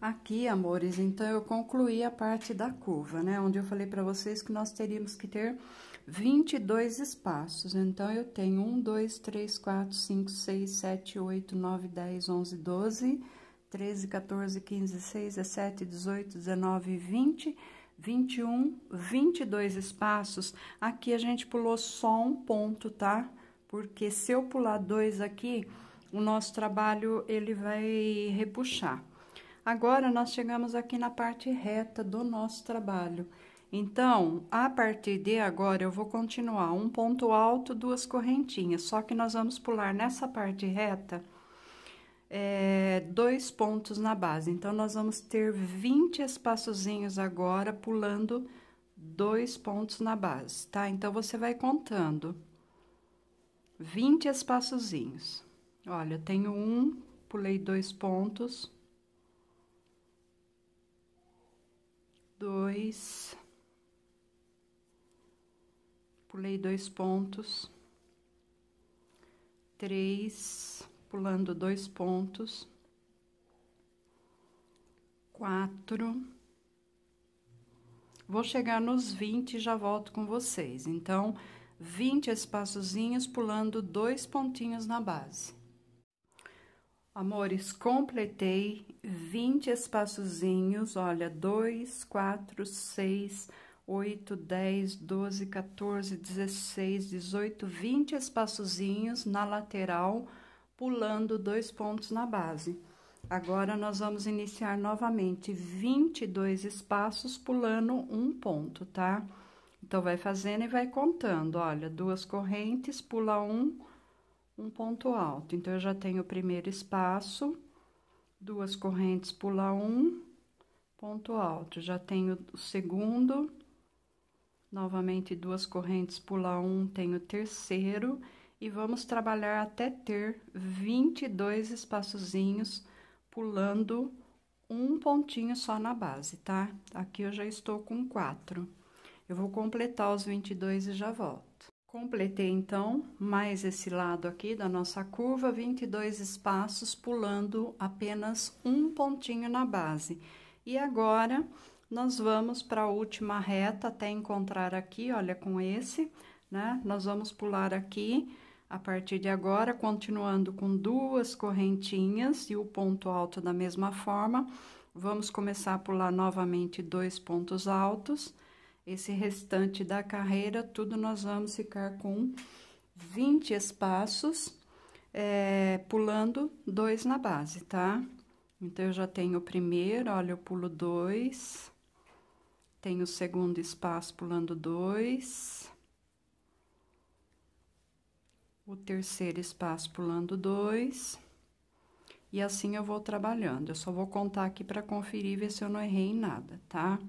A: Aqui, amores, então eu concluí a parte da curva, né? Onde eu falei para vocês que nós teríamos que ter 22 espaços. Então, eu tenho 1, 2, 3, 4, 5, 6, 7, 8, 9, 10, 11, 12, 13, 14, 15, 16, 17, 18, 19, 20... 21, 22 espaços. Aqui a gente pulou só um ponto, tá? Porque se eu pular dois aqui, o nosso trabalho, ele vai repuxar. Agora, nós chegamos aqui na parte reta do nosso trabalho. Então, a partir de agora, eu vou continuar um ponto alto, duas correntinhas. Só que nós vamos pular nessa parte reta é, dois pontos na base. Então, nós vamos ter 20 espaçozinhos agora, pulando dois pontos na base, tá? Então, você vai contando 20 espaçozinhos. Olha, eu tenho um, pulei dois pontos. Dois. Pulei dois pontos. Três pulando dois pontos, quatro. Vou chegar nos 20 e já volto com vocês. Então, 20 espaçozinhos pulando dois pontinhos na base. Amores, completei 20 espaçozinhos, olha, 2, 4, 6, 8, 10, 12, 14, 16, 18, 20 espaçozinhos na lateral pulando dois pontos na base. Agora, nós vamos iniciar novamente 22 espaços pulando um ponto, tá? Então, vai fazendo e vai contando, olha, duas correntes, pula um, um ponto alto. Então, eu já tenho o primeiro espaço, duas correntes, pula um, ponto alto. Já tenho o segundo, novamente duas correntes, pula um, tenho o terceiro e vamos trabalhar até ter 22 espaçozinhos pulando um pontinho só na base, tá? Aqui eu já estou com quatro. Eu vou completar os 22 e já volto. Completei, então, mais esse lado aqui da nossa curva, 22 espaços, pulando apenas um pontinho na base. E agora, nós vamos para a última reta, até encontrar aqui, olha, com esse, né? Nós vamos pular aqui a partir de agora, continuando com duas correntinhas e o ponto alto da mesma forma, vamos começar a pular novamente dois pontos altos. Esse restante da carreira, tudo nós vamos ficar com 20 espaços, é, pulando dois na base, tá? Então, eu já tenho o primeiro, olha, eu pulo dois, tenho o segundo espaço pulando dois o terceiro espaço pulando dois, e assim eu vou trabalhando. Eu só vou contar aqui para conferir ver se eu não errei em nada, tá?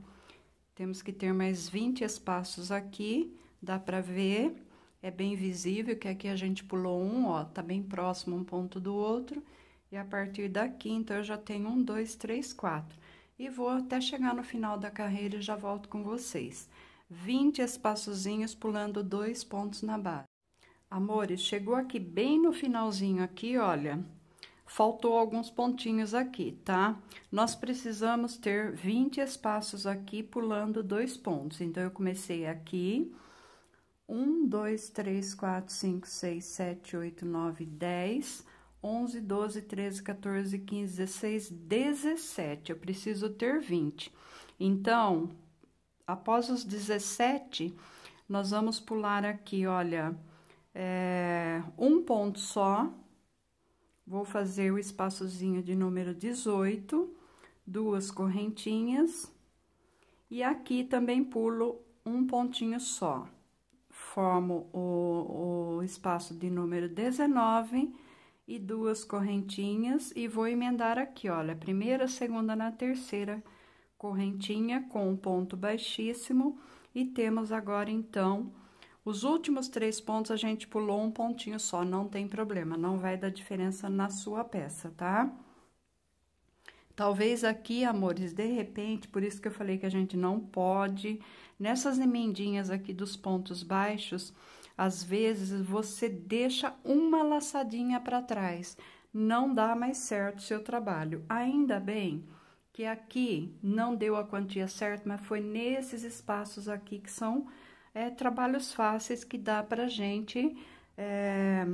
A: Temos que ter mais 20 espaços aqui, dá para ver, é bem visível que aqui a gente pulou um, ó, tá bem próximo um ponto do outro, e a partir daqui, então, eu já tenho um, dois, três, quatro. E vou até chegar no final da carreira e já volto com vocês. 20 espaçozinhos pulando dois pontos na base. Amores, chegou aqui bem no finalzinho aqui, olha. Faltou alguns pontinhos aqui, tá? Nós precisamos ter 20 espaços aqui pulando dois pontos. Então, eu comecei aqui. 1, 2, 3, 4, 5, 6, 7, 8, 9, 10, 11, 12, 13, 14, 15, 16, 17. Eu preciso ter 20. Então, após os 17, nós vamos pular aqui, olha, é, um ponto só, vou fazer o espaçozinho de número 18, duas correntinhas, e aqui também pulo um pontinho só. Formo o, o espaço de número 19 e duas correntinhas, e vou emendar aqui, olha, primeira, segunda na terceira correntinha com um ponto baixíssimo, e temos agora, então, os últimos três pontos a gente pulou um pontinho só, não tem problema, não vai dar diferença na sua peça, tá? Talvez aqui, amores, de repente, por isso que eu falei que a gente não pode, nessas emendinhas aqui dos pontos baixos, às vezes você deixa uma laçadinha para trás, não dá mais certo o seu trabalho. Ainda bem que aqui não deu a quantia certa, mas foi nesses espaços aqui que são é, trabalhos fáceis que dá para a gente é,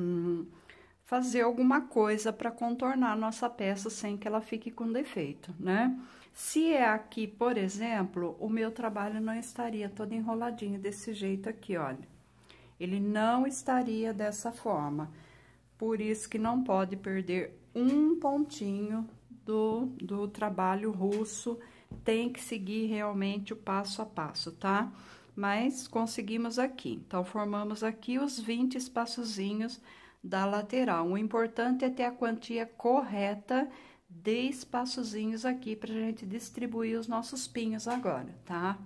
A: fazer alguma coisa para contornar a nossa peça sem que ela fique com defeito, né? Se é aqui, por exemplo, o meu trabalho não estaria todo enroladinho desse jeito aqui, olha. Ele não estaria dessa forma. Por isso que não pode perder um pontinho do, do trabalho russo. Tem que seguir realmente o passo a passo, tá? Tá? mas conseguimos aqui. Então, formamos aqui os 20 espaçozinhos da lateral. O importante é ter a quantia correta de espaçozinhos aqui para a gente distribuir os nossos pinhos agora, tá?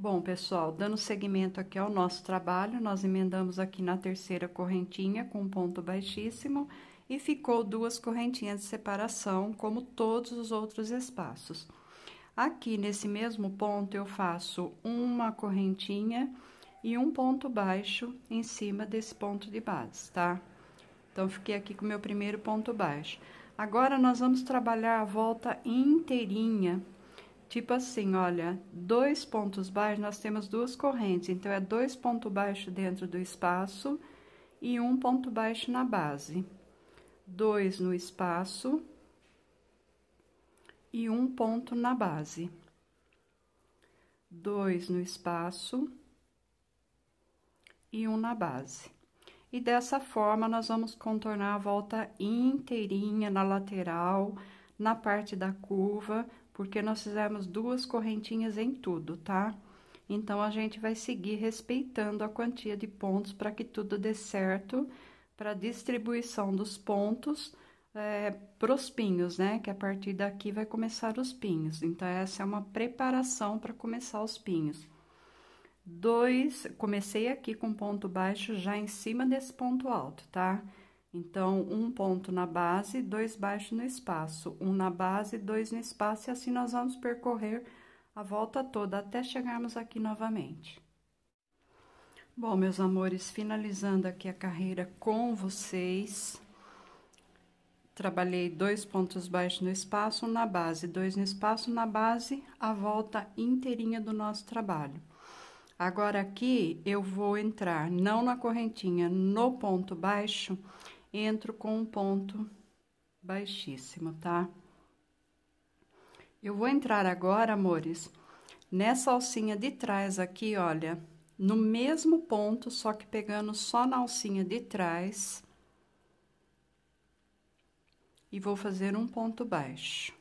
A: Bom, pessoal, dando seguimento aqui ao nosso trabalho, nós emendamos aqui na terceira correntinha com ponto baixíssimo e ficou duas correntinhas de separação, como todos os outros espaços. Aqui, nesse mesmo ponto, eu faço uma correntinha e um ponto baixo em cima desse ponto de base, tá? Então, fiquei aqui com o meu primeiro ponto baixo. Agora, nós vamos trabalhar a volta inteirinha, tipo assim, olha, dois pontos baixos, nós temos duas correntes, então, é dois pontos baixos dentro do espaço e um ponto baixo na base. Dois no espaço e um ponto na base. Dois no espaço e um na base. E dessa forma, nós vamos contornar a volta inteirinha na lateral, na parte da curva, porque nós fizemos duas correntinhas em tudo, tá? Então, a gente vai seguir respeitando a quantia de pontos para que tudo dê certo, para distribuição dos pontos é, para os pinhos, né? Que a partir daqui vai começar os pinhos. Então, essa é uma preparação para começar os pinhos. Dois, comecei aqui com ponto baixo já em cima desse ponto alto, tá? Então, um ponto na base, dois baixos no espaço, um na base, dois no espaço, e assim nós vamos percorrer a volta toda até chegarmos aqui novamente. Bom, meus amores, finalizando aqui a carreira com vocês. Trabalhei dois pontos baixos no espaço, um na base, dois no espaço, na base, a volta inteirinha do nosso trabalho. Agora aqui eu vou entrar não na correntinha, no ponto baixo, entro com um ponto baixíssimo, tá? Eu vou entrar agora, amores, nessa alcinha de trás aqui, olha, no mesmo ponto, só que pegando só na alcinha de trás e vou fazer um ponto baixo.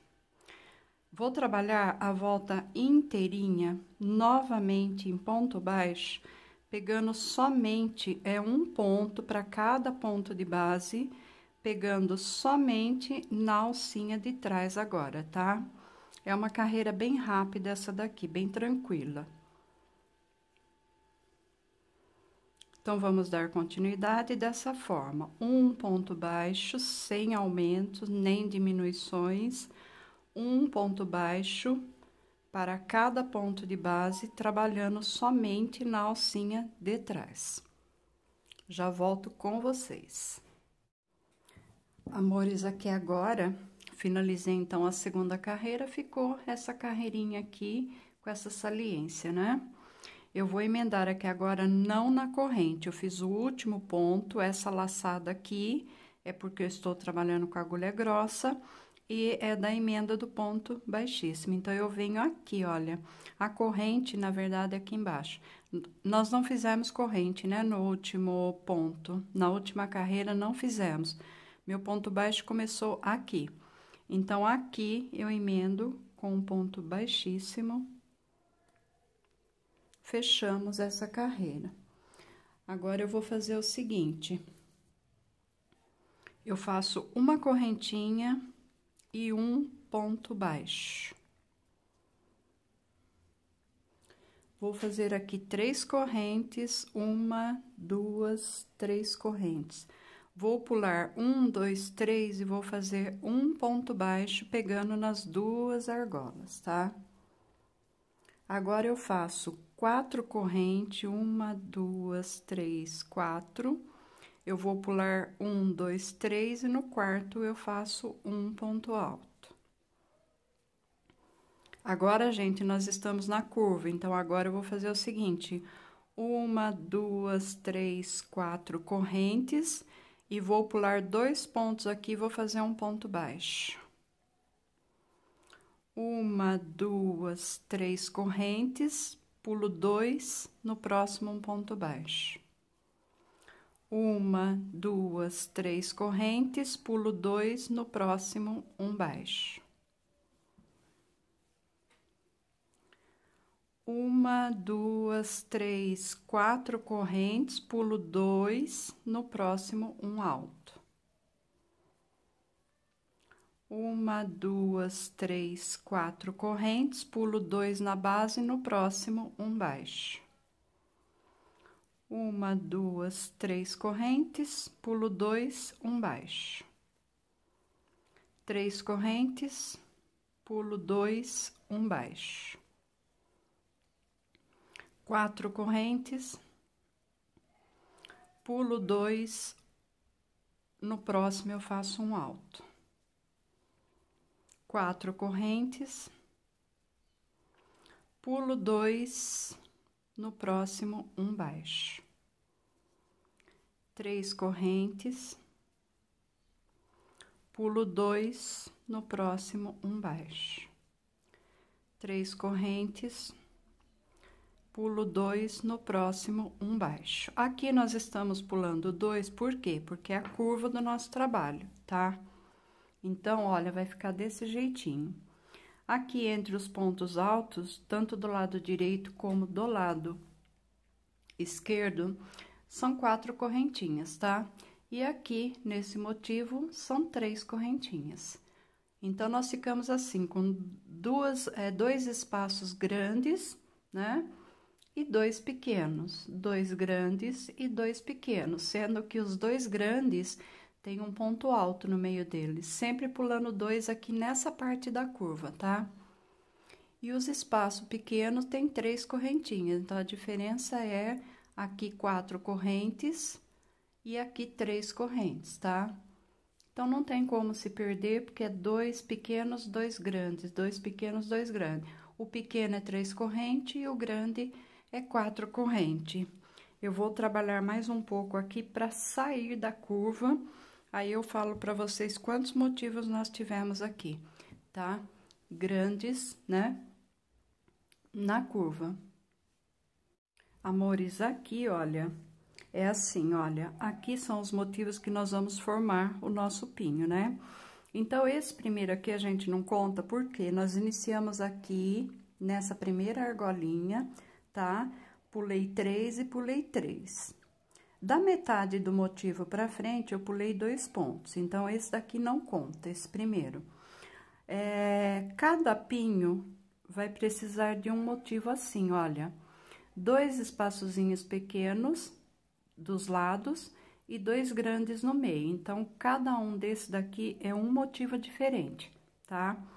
A: Vou trabalhar a volta inteirinha novamente em ponto baixo, pegando somente é um ponto para cada ponto de base, pegando somente na alcinha de trás agora, tá? É uma carreira bem rápida essa daqui, bem tranquila. Então, vamos dar continuidade dessa forma: um ponto baixo, sem aumentos nem diminuições, um ponto baixo para cada ponto de base, trabalhando somente na alcinha de trás. Já volto com vocês. Amores, aqui agora, finalizei então a segunda carreira, ficou essa carreirinha aqui com essa saliência, né? Eu vou emendar aqui agora não na corrente, eu fiz o último ponto, essa laçada aqui é porque eu estou trabalhando com agulha grossa e é da emenda do ponto baixíssimo. Então, eu venho aqui, olha, a corrente, na verdade, é aqui embaixo. Nós não fizemos corrente, né, no último ponto, na última carreira não fizemos. Meu ponto baixo começou aqui. Então, aqui eu emendo com um ponto baixíssimo fechamos essa carreira. Agora eu vou fazer o seguinte: eu faço uma correntinha e um ponto baixo. Vou fazer aqui três correntes, uma, duas, três correntes. Vou pular um, dois, três e vou fazer um ponto baixo pegando nas duas argolas, tá? Agora eu faço quatro correntes uma, duas, três, quatro. Eu vou pular um, dois, três e no quarto eu faço um ponto alto. Agora, gente, nós estamos na curva, então agora eu vou fazer o seguinte: uma, duas, três, quatro correntes e vou pular dois pontos aqui vou fazer um ponto baixo. Uma, duas, três correntes, pulo dois no próximo um ponto baixo. Uma, duas, três correntes, pulo dois no próximo um baixo. Uma, duas, três, quatro correntes, pulo dois no próximo um alto. Uma, duas, três, quatro correntes, pulo dois na base, no próximo, um baixo. Uma, duas, três correntes, pulo dois, um baixo. Três correntes, pulo dois, um baixo. Quatro correntes, pulo dois, no próximo eu faço um alto quatro correntes, pulo dois, no próximo um baixo, três correntes, pulo dois, no próximo um baixo, três correntes, pulo dois, no próximo um baixo. Aqui nós estamos pulando dois, por quê? Porque é a curva do nosso trabalho, tá? Então, olha, vai ficar desse jeitinho. Aqui entre os pontos altos, tanto do lado direito como do lado esquerdo, são quatro correntinhas, tá? E aqui, nesse motivo, são três correntinhas. Então, nós ficamos assim, com duas, é, dois espaços grandes, né? E dois pequenos, dois grandes e dois pequenos, sendo que os dois grandes tem um ponto alto no meio dele, sempre pulando dois aqui nessa parte da curva, tá? E os espaços pequenos tem três correntinhas, então a diferença é aqui quatro correntes e aqui três correntes, tá? Então, não tem como se perder, porque é dois pequenos, dois grandes, dois pequenos, dois grandes. O pequeno é três correntes e o grande é quatro correntes. Eu vou trabalhar mais um pouco aqui para sair da curva Aí eu falo para vocês quantos motivos nós tivemos aqui, tá? Grandes, né? Na curva. Amores, aqui, olha, é assim, olha, aqui são os motivos que nós vamos formar o nosso pinho, né? Então, esse primeiro aqui a gente não conta, porque nós iniciamos aqui nessa primeira argolinha, tá? Pulei três e pulei três. Da metade do motivo para frente, eu pulei dois pontos, então esse daqui não conta, esse primeiro. É, cada pinho vai precisar de um motivo assim, olha. Dois espaçozinhos pequenos dos lados e dois grandes no meio. Então, cada um desse daqui é um motivo diferente, tá? Tá?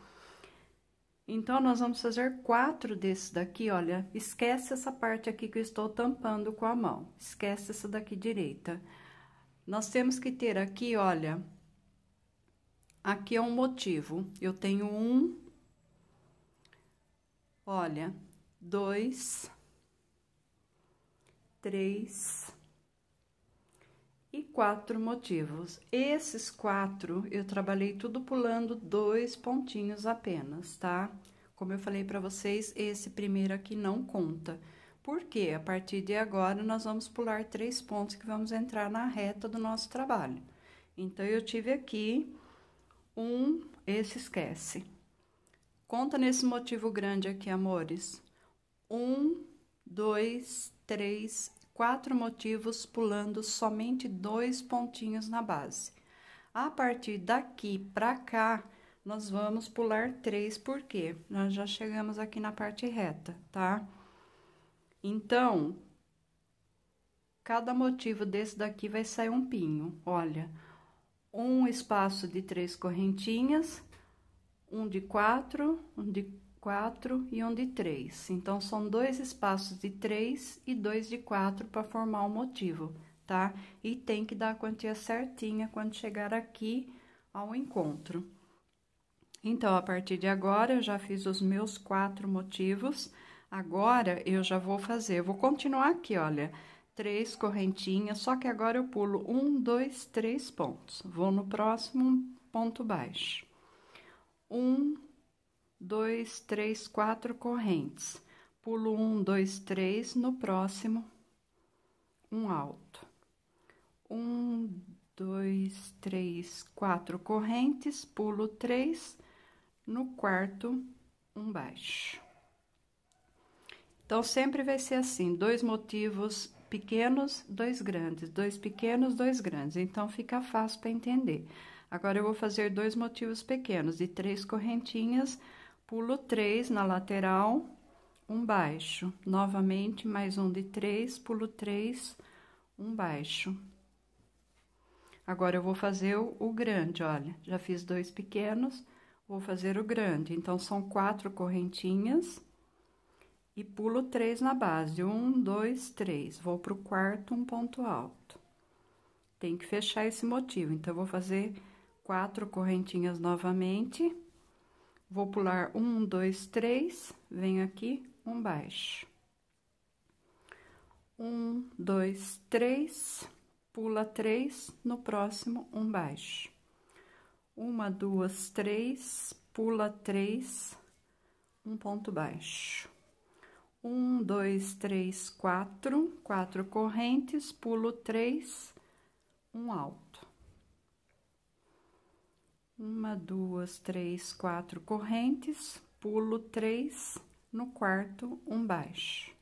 A: Então, nós vamos fazer quatro desses daqui, olha, esquece essa parte aqui que eu estou tampando com a mão, esquece essa daqui direita. Nós temos que ter aqui, olha, aqui é um motivo, eu tenho um, olha, dois, três, e quatro motivos. Esses quatro eu trabalhei tudo pulando dois pontinhos apenas, tá? Como eu falei para vocês, esse primeiro aqui não conta. Porque a partir de agora nós vamos pular três pontos que vamos entrar na reta do nosso trabalho. Então eu tive aqui um, esse esquece. Conta nesse motivo grande aqui, amores. Um, dois, três quatro motivos pulando somente dois pontinhos na base. A partir daqui para cá, nós vamos pular três, porque nós já chegamos aqui na parte reta, tá? Então, cada motivo desse daqui vai sair um pinho, olha. Um espaço de três correntinhas, um de quatro, um de quatro e um de três. Então, são dois espaços de três e dois de quatro para formar o um motivo, tá? E tem que dar a quantia certinha quando chegar aqui ao encontro. Então, a partir de agora, eu já fiz os meus quatro motivos. Agora, eu já vou fazer, eu vou continuar aqui, olha, três correntinhas, só que agora eu pulo um, dois, três pontos. Vou no próximo ponto baixo. Um, dois, três, quatro correntes. Pulo um, dois, três, no próximo, um alto. Um, dois, três, quatro correntes, pulo três, no quarto, um baixo. Então, sempre vai ser assim: dois motivos pequenos, dois grandes, dois pequenos, dois grandes. Então, fica fácil para entender. Agora, eu vou fazer dois motivos pequenos de três correntinhas pulo três na lateral, um baixo. Novamente, mais um de três, pulo três, um baixo. Agora, eu vou fazer o, o grande, olha, já fiz dois pequenos, vou fazer o grande. Então, são quatro correntinhas e pulo três na base. Um, dois, três. Vou pro quarto, um ponto alto. Tem que fechar esse motivo, então, eu vou fazer quatro correntinhas novamente Vou pular um, dois, três, venho aqui, um baixo. Um, dois, três, pula três, no próximo, um baixo. Uma, duas, três, pula três, um ponto baixo. Um, dois, três, quatro, quatro correntes, pulo três, um alto uma, duas, três, quatro correntes, pulo três, no quarto, um baixo.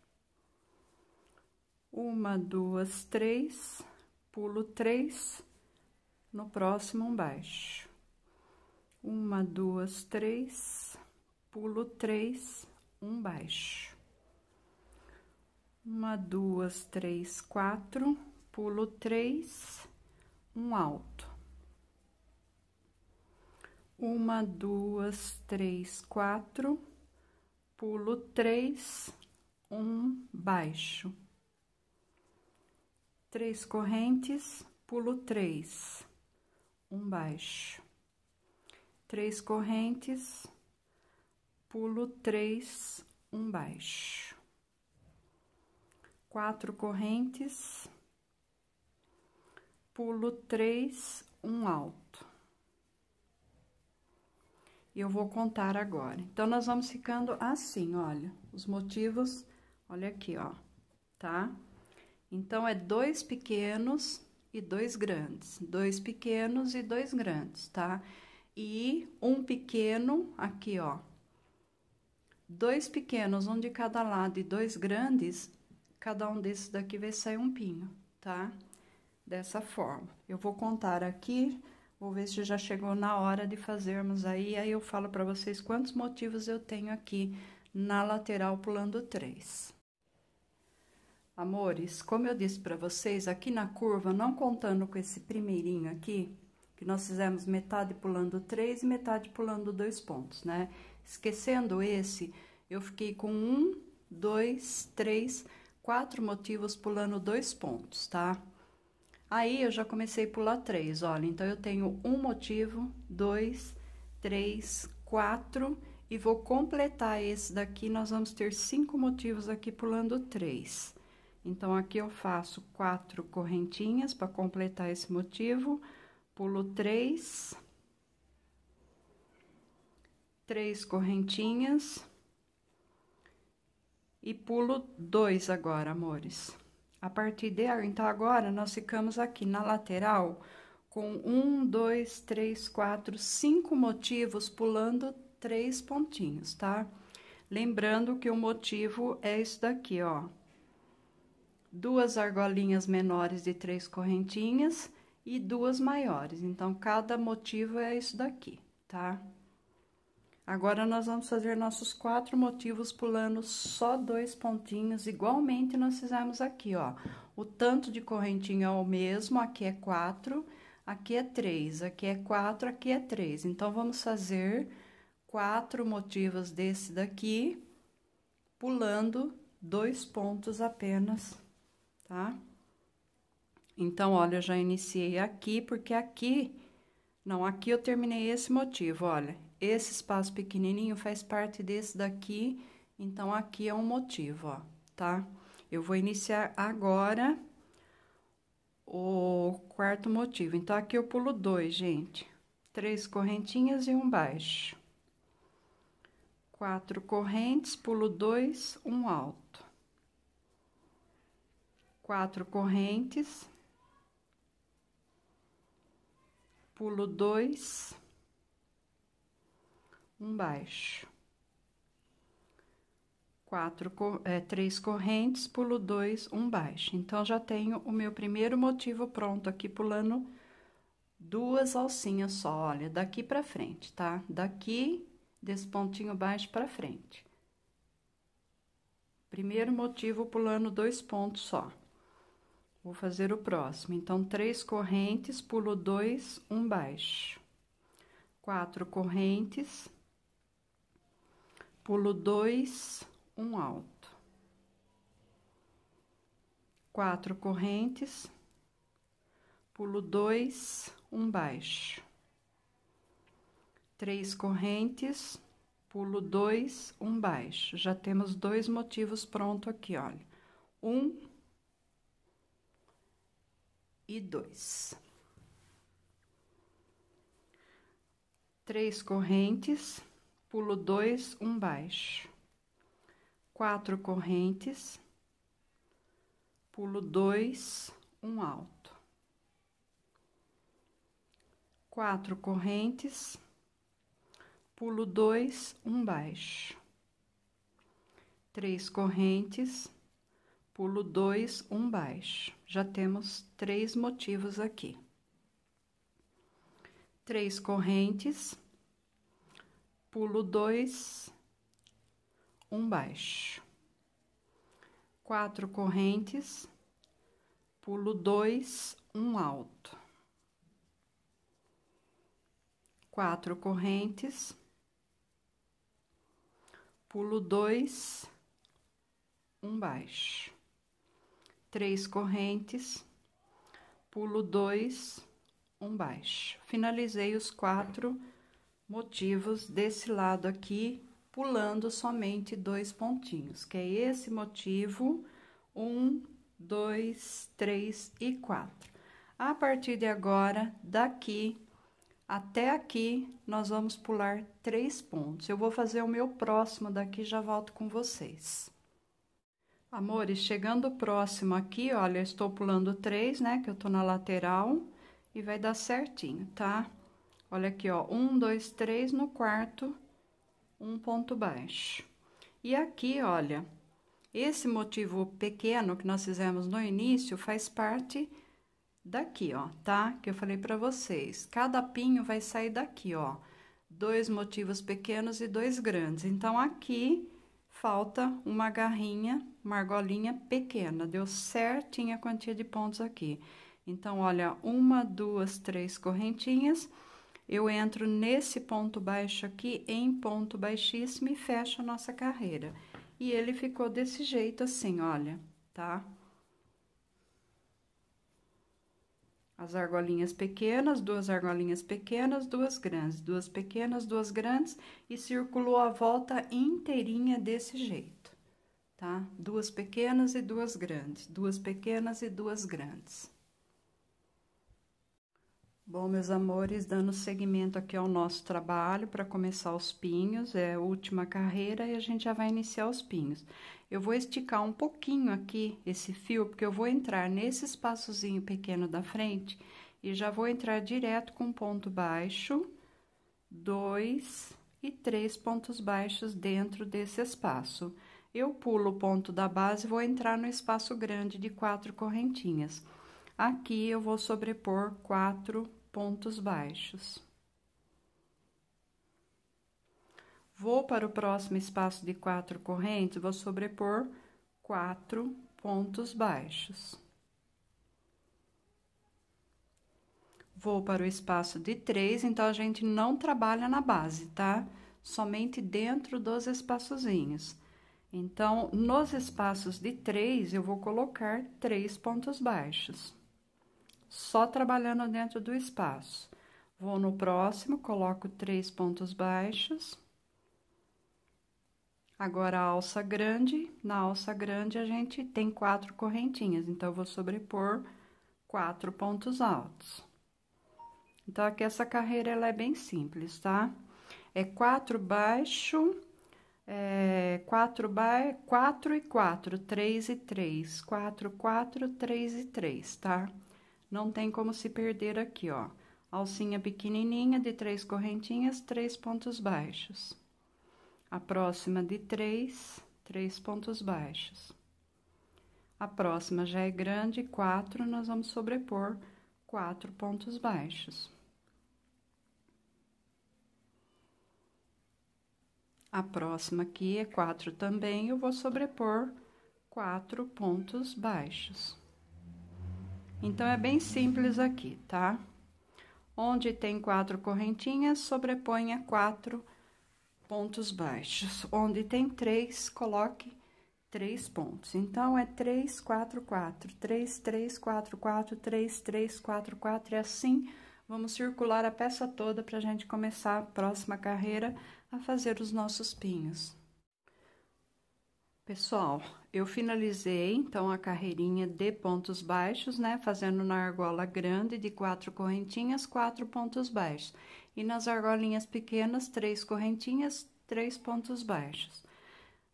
A: Uma, duas, três, pulo três, no próximo, um baixo. Uma, duas, três, pulo três, um baixo. Uma, duas, três, quatro, pulo três, um alto uma, duas, três, quatro, pulo três, um, baixo, três correntes, pulo três, um baixo, três correntes, pulo três, um baixo, quatro correntes, pulo três, um alto eu vou contar agora. Então, nós vamos ficando assim, olha, os motivos, olha aqui, ó, tá? Então, é dois pequenos e dois grandes, dois pequenos e dois grandes, tá? E um pequeno aqui, ó, dois pequenos, um de cada lado e dois grandes, cada um desses daqui vai sair um pinho, tá? Dessa forma. Eu vou contar aqui Vou ver se já chegou na hora de fazermos aí, aí eu falo para vocês quantos motivos eu tenho aqui na lateral pulando três. Amores, como eu disse para vocês, aqui na curva, não contando com esse primeirinho aqui, que nós fizemos metade pulando três e metade pulando dois pontos, né? Esquecendo esse, eu fiquei com um, dois, três, quatro motivos pulando dois pontos, tá? Aí eu já comecei a pular três, olha. Então eu tenho um motivo, dois, três, quatro e vou completar esse daqui. Nós vamos ter cinco motivos aqui pulando três. Então aqui eu faço quatro correntinhas para completar esse motivo, pulo três, três correntinhas e pulo dois agora, amores. A partir de então agora nós ficamos aqui na lateral com um, dois, três, quatro, cinco motivos pulando três pontinhos, tá? Lembrando que o motivo é isso daqui, ó. Duas argolinhas menores de três correntinhas e duas maiores. Então, cada motivo é isso daqui, tá? Agora, nós vamos fazer nossos quatro motivos pulando só dois pontinhos, igualmente nós fizemos aqui, ó. O tanto de correntinha é o mesmo, aqui é quatro, aqui é três, aqui é quatro, aqui é três. Então, vamos fazer quatro motivos desse daqui, pulando dois pontos apenas, tá? Então, olha, eu já iniciei aqui, porque aqui... Não, aqui eu terminei esse motivo, olha esse espaço pequenininho faz parte desse daqui, então aqui é um motivo, ó, tá? Eu vou iniciar agora o quarto motivo. Então, aqui eu pulo dois, gente. Três correntinhas e um baixo. Quatro correntes, pulo dois, um alto. Quatro correntes. Pulo dois, um baixo. Quatro, é, três correntes, pulo dois, um baixo. Então, já tenho o meu primeiro motivo pronto aqui, pulando duas alcinhas só, olha, daqui pra frente, tá? Daqui, desse pontinho baixo pra frente. Primeiro motivo pulando dois pontos só. Vou fazer o próximo. Então, três correntes, pulo dois, um baixo. Quatro correntes, pulo dois, um alto, quatro correntes, pulo dois, um baixo, três correntes, pulo dois, um baixo. Já temos dois motivos pronto aqui, olha, um e dois. Três correntes pulo dois, um baixo, quatro correntes, pulo dois, um alto, quatro correntes, pulo dois, um baixo, três correntes, pulo dois, um baixo. Já temos três motivos aqui. Três correntes pulo dois, um baixo, quatro correntes, pulo dois, um alto, quatro correntes, pulo dois, um baixo, três correntes, pulo dois, um baixo. Finalizei os quatro motivos desse lado aqui, pulando somente dois pontinhos, que é esse motivo, um, dois, três e quatro. A partir de agora, daqui até aqui, nós vamos pular três pontos. Eu vou fazer o meu próximo daqui, já volto com vocês. Amores, chegando próximo aqui, olha, eu estou pulando três, né, que eu tô na lateral, e vai dar certinho, tá? Olha aqui, ó, um, dois, três no quarto, um ponto baixo. E aqui, olha, esse motivo pequeno que nós fizemos no início faz parte daqui, ó, tá? Que eu falei pra vocês. Cada pinho vai sair daqui, ó. Dois motivos pequenos e dois grandes. Então, aqui falta uma garrinha, uma argolinha pequena. Deu certinha a quantia de pontos aqui. Então, olha, uma, duas, três correntinhas eu entro nesse ponto baixo aqui em ponto baixíssimo e fecho a nossa carreira. E ele ficou desse jeito assim, olha, tá? As argolinhas pequenas, duas argolinhas pequenas, duas grandes, duas pequenas, duas grandes e circulou a volta inteirinha desse jeito, tá? Duas pequenas e duas grandes, duas pequenas e duas grandes. Bom, meus amores, dando seguimento aqui ao nosso trabalho para começar os pinhos, é a última carreira e a gente já vai iniciar os pinhos. Eu vou esticar um pouquinho aqui esse fio, porque eu vou entrar nesse espaçozinho pequeno da frente e já vou entrar direto com ponto baixo, dois e três pontos baixos dentro desse espaço. Eu pulo o ponto da base e vou entrar no espaço grande de quatro correntinhas. Aqui eu vou sobrepor quatro pontos baixos. Vou para o próximo espaço de quatro correntes, vou sobrepor quatro pontos baixos. Vou para o espaço de três, então a gente não trabalha na base, tá? Somente dentro dos espaçozinhos. Então, nos espaços de três, eu vou colocar três pontos baixos só trabalhando dentro do espaço. Vou no próximo, coloco três pontos baixos. Agora, a alça grande, na alça grande a gente tem quatro correntinhas, então, eu vou sobrepor quatro pontos altos. Então, aqui essa carreira, ela é bem simples, tá? É quatro baixo, é, quatro, ba... quatro e quatro, três e três, quatro, quatro, três e três, tá? Não tem como se perder aqui, ó. Alcinha pequenininha de três correntinhas, três pontos baixos. A próxima de três, três pontos baixos. A próxima já é grande, quatro, nós vamos sobrepor quatro pontos baixos. A próxima aqui é quatro também, eu vou sobrepor quatro pontos baixos. Então, é bem simples aqui, tá? Onde tem quatro correntinhas, sobreponha quatro pontos baixos. Onde tem três, coloque três pontos. Então, é três, quatro, quatro, três, três, quatro, quatro, três, três, quatro, quatro, e assim... Vamos circular a peça toda para a gente começar a próxima carreira a fazer os nossos pinhos. Pessoal, eu finalizei, então, a carreirinha de pontos baixos, né? Fazendo na argola grande de quatro correntinhas, quatro pontos baixos. E nas argolinhas pequenas, três correntinhas, três pontos baixos.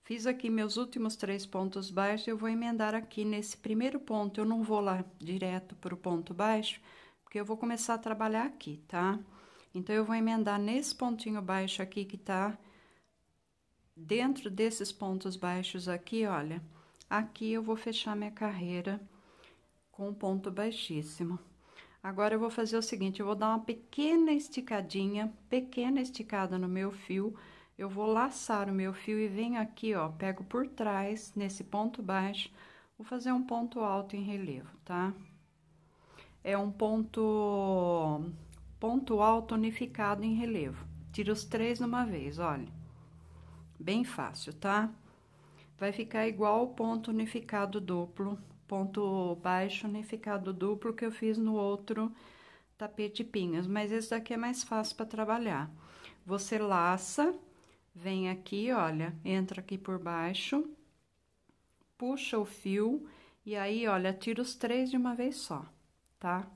A: Fiz aqui meus últimos três pontos baixos, eu vou emendar aqui nesse primeiro ponto. Eu não vou lá direto para o ponto baixo, porque eu vou começar a trabalhar aqui, tá? Então, eu vou emendar nesse pontinho baixo aqui que tá dentro desses pontos baixos aqui, olha, aqui eu vou fechar minha carreira com um ponto baixíssimo. Agora, eu vou fazer o seguinte, eu vou dar uma pequena esticadinha, pequena esticada no meu fio, eu vou laçar o meu fio e venho aqui, ó, pego por trás, nesse ponto baixo, vou fazer um ponto alto em relevo, tá? É um ponto, ponto alto unificado em relevo. Tiro os três numa vez, olha. Bem fácil, tá? Vai ficar igual o ponto unificado duplo, ponto baixo unificado duplo que eu fiz no outro tapete pinhas, mas esse daqui é mais fácil para trabalhar. Você laça, vem aqui, olha, entra aqui por baixo, puxa o fio e aí, olha, tira os três de uma vez só, tá?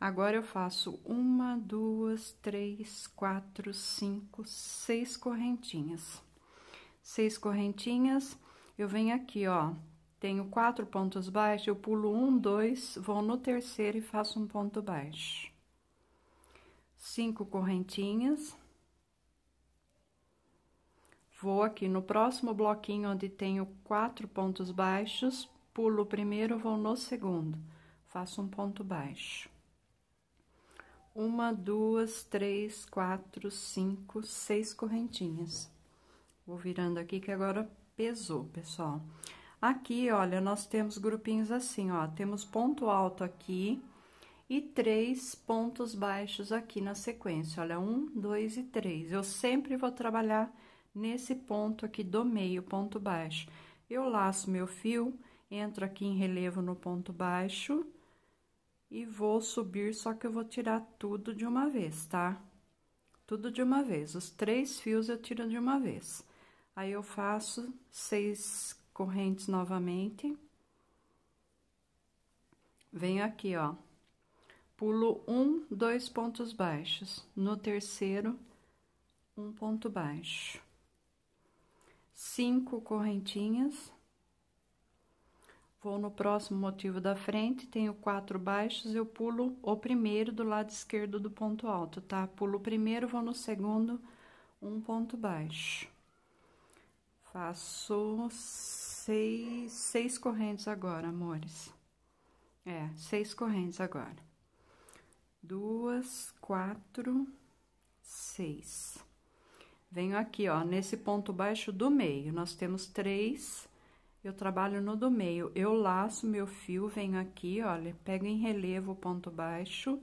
A: Agora eu faço uma, duas, três, quatro, cinco, seis correntinhas. Seis correntinhas, eu venho aqui, ó, tenho quatro pontos baixos, eu pulo um, dois, vou no terceiro e faço um ponto baixo. Cinco correntinhas. Vou aqui no próximo bloquinho, onde tenho quatro pontos baixos, pulo o primeiro, vou no segundo, faço um ponto baixo uma, duas, três, quatro, cinco, seis correntinhas. Vou virando aqui que agora pesou, pessoal. Aqui, olha, nós temos grupinhos assim, ó, temos ponto alto aqui e três pontos baixos aqui na sequência, olha, um, dois e três. Eu sempre vou trabalhar nesse ponto aqui do meio, ponto baixo. Eu laço meu fio, entro aqui em relevo no ponto baixo e vou subir, só que eu vou tirar tudo de uma vez, tá? Tudo de uma vez, os três fios eu tiro de uma vez. Aí, eu faço seis correntes novamente. Venho aqui, ó. Pulo um, dois pontos baixos. No terceiro, um ponto baixo. Cinco correntinhas. Vou no próximo motivo da frente, tenho quatro baixos, eu pulo o primeiro do lado esquerdo do ponto alto, tá? Pulo o primeiro, vou no segundo, um ponto baixo. Faço seis, seis correntes agora, amores. É, seis correntes agora. Duas, quatro, seis. Venho aqui, ó, nesse ponto baixo do meio, nós temos três eu trabalho no do meio, eu laço meu fio, venho aqui, olha, pego em relevo o ponto baixo,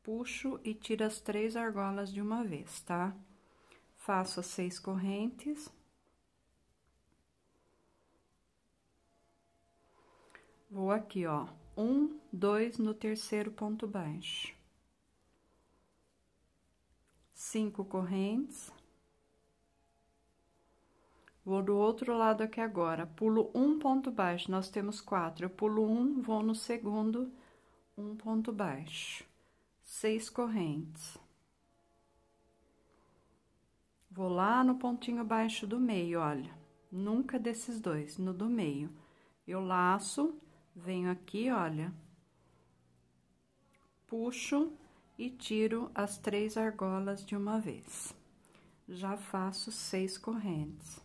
A: puxo e tiro as três argolas de uma vez, tá? Faço as seis correntes. Vou aqui, ó, um, dois no terceiro ponto baixo. Cinco correntes. Vou do outro lado aqui agora. Pulo um ponto baixo, nós temos quatro. Eu pulo um, vou no segundo, um ponto baixo. Seis correntes. Vou lá no pontinho baixo do meio, olha. Nunca desses dois, no do meio. Eu laço, venho aqui, olha. Puxo e tiro as três argolas de uma vez. Já faço seis correntes.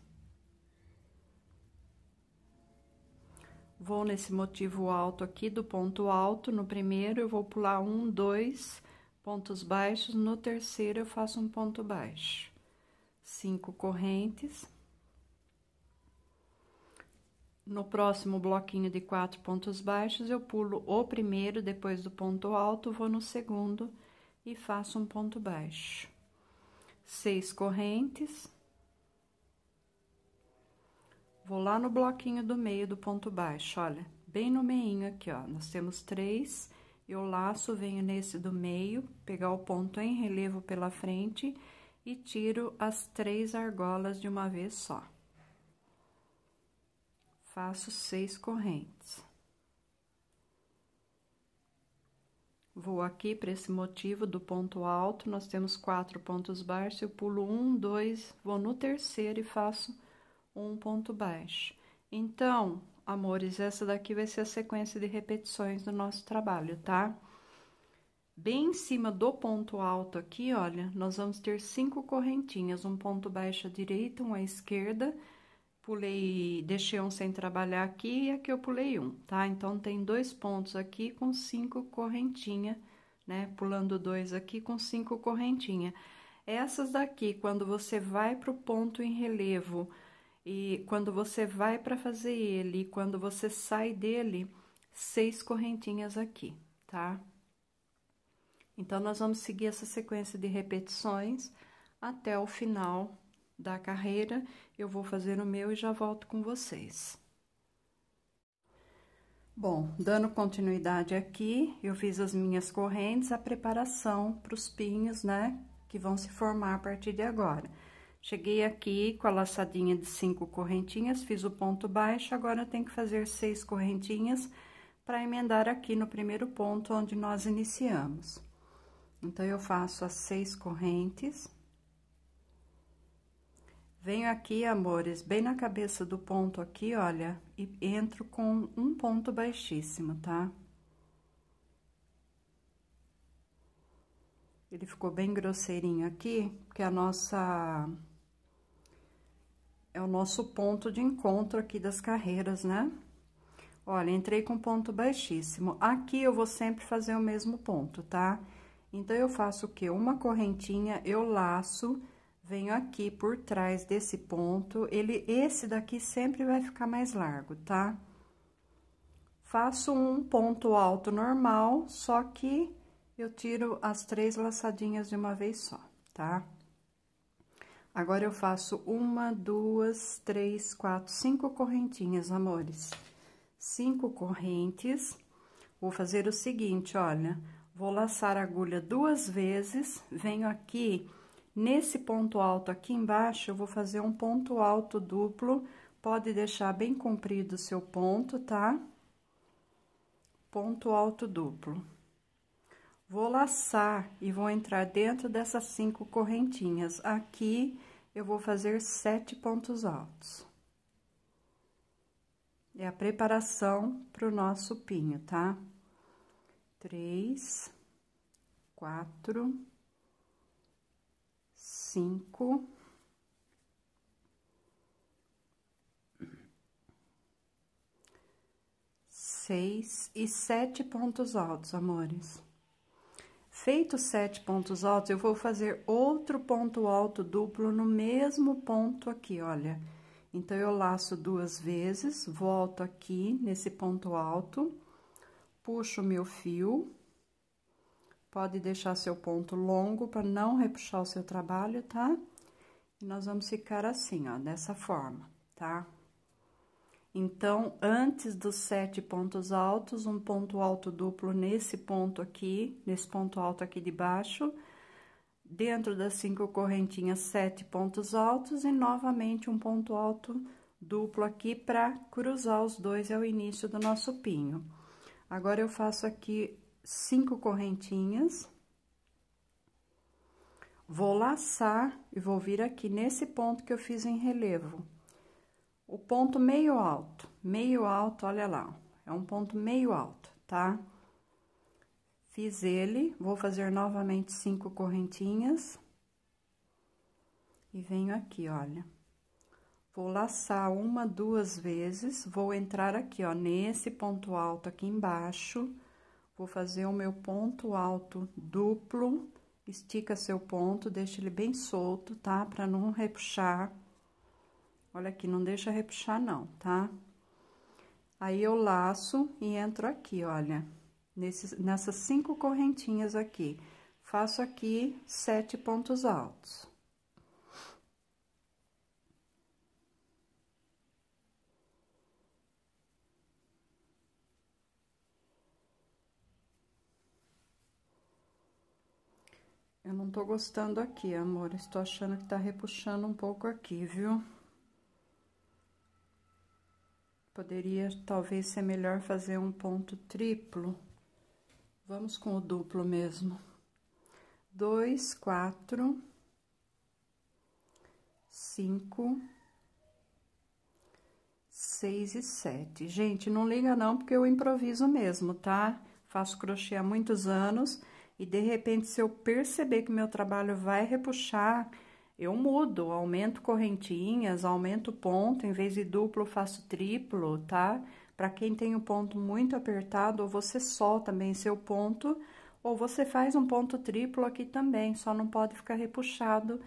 A: Vou nesse motivo alto aqui, do ponto alto, no primeiro eu vou pular um, dois pontos baixos, no terceiro eu faço um ponto baixo. Cinco correntes. No próximo bloquinho de quatro pontos baixos, eu pulo o primeiro, depois do ponto alto, vou no segundo e faço um ponto baixo. Seis correntes. Vou lá no bloquinho do meio do ponto baixo, olha, bem no meinho aqui, ó. Nós temos três, eu laço, venho nesse do meio, pegar o ponto em relevo pela frente e tiro as três argolas de uma vez só. Faço seis correntes. Vou aqui para esse motivo do ponto alto, nós temos quatro pontos baixos, eu pulo um, dois, vou no terceiro e faço um ponto baixo. Então, amores, essa daqui vai ser a sequência de repetições do nosso trabalho, tá? Bem em cima do ponto alto aqui, olha, nós vamos ter cinco correntinhas, um ponto baixo à direita, um à esquerda, pulei, deixei um sem trabalhar aqui e aqui eu pulei um, tá? Então, tem dois pontos aqui com cinco correntinha, né? Pulando dois aqui com cinco correntinha. Essas daqui, quando você vai pro ponto em relevo e quando você vai para fazer ele, quando você sai dele, seis correntinhas aqui, tá? Então, nós vamos seguir essa sequência de repetições até o final da carreira. Eu vou fazer o meu e já volto com vocês. Bom, dando continuidade aqui, eu fiz as minhas correntes, a preparação para os pinhos, né? Que vão se formar a partir de agora. Cheguei aqui com a laçadinha de cinco correntinhas, fiz o ponto baixo, agora eu tenho que fazer seis correntinhas para emendar aqui no primeiro ponto onde nós iniciamos. Então, eu faço as seis correntes. Venho aqui, amores, bem na cabeça do ponto aqui, olha, e entro com um ponto baixíssimo, tá? Ele ficou bem grosseirinho aqui, porque a nossa é o nosso ponto de encontro aqui das carreiras, né? Olha, entrei com ponto baixíssimo. Aqui eu vou sempre fazer o mesmo ponto, tá? Então, eu faço o quê? Uma correntinha, eu laço, venho aqui por trás desse ponto, ele, esse daqui sempre vai ficar mais largo, tá? Faço um ponto alto normal, só que eu tiro as três laçadinhas de uma vez só, tá? Tá? Agora, eu faço uma, duas, três, quatro, cinco correntinhas, amores. Cinco correntes. Vou fazer o seguinte, olha, vou laçar a agulha duas vezes, venho aqui nesse ponto alto aqui embaixo, eu vou fazer um ponto alto duplo, pode deixar bem comprido o seu ponto, tá? Ponto alto duplo. Vou laçar e vou entrar dentro dessas cinco correntinhas aqui eu vou fazer sete pontos altos. É a preparação para o nosso pinho, tá? Três, quatro, cinco, seis e sete pontos altos, amores. Feito sete pontos altos, eu vou fazer outro ponto alto duplo no mesmo ponto aqui, olha. Então, eu laço duas vezes, volto aqui nesse ponto alto, puxo meu fio. Pode deixar seu ponto longo para não repuxar o seu trabalho, tá? E nós vamos ficar assim, ó, dessa forma, tá? Então, antes dos sete pontos altos, um ponto alto duplo nesse ponto aqui, nesse ponto alto aqui de baixo. Dentro das cinco correntinhas, sete pontos altos e novamente um ponto alto duplo aqui para cruzar os dois, é o início do nosso pinho. Agora, eu faço aqui cinco correntinhas. Vou laçar e vou vir aqui nesse ponto que eu fiz em relevo o ponto meio alto, meio alto, olha lá, é um ponto meio alto, tá? Fiz ele, vou fazer novamente cinco correntinhas. E venho aqui, olha. Vou laçar uma, duas vezes, vou entrar aqui, ó, nesse ponto alto aqui embaixo. Vou fazer o meu ponto alto duplo, estica seu ponto, deixa ele bem solto, tá? Pra não repuxar Olha aqui, não deixa repuxar não, tá? Aí, eu laço e entro aqui, olha, nesses, nessas cinco correntinhas aqui. Faço aqui sete pontos altos. Eu não tô gostando aqui, amor. Estou achando que tá repuxando um pouco aqui, viu? Poderia, talvez, ser melhor fazer um ponto triplo. Vamos com o duplo mesmo. Dois, quatro, cinco, seis e sete. Gente, não liga não, porque eu improviso mesmo, tá? Faço crochê há muitos anos e, de repente, se eu perceber que meu trabalho vai repuxar eu mudo, aumento correntinhas, aumento ponto, em vez de duplo, faço triplo, tá? Para quem tem o um ponto muito apertado, ou você solta bem seu ponto, ou você faz um ponto triplo aqui também, só não pode ficar repuxado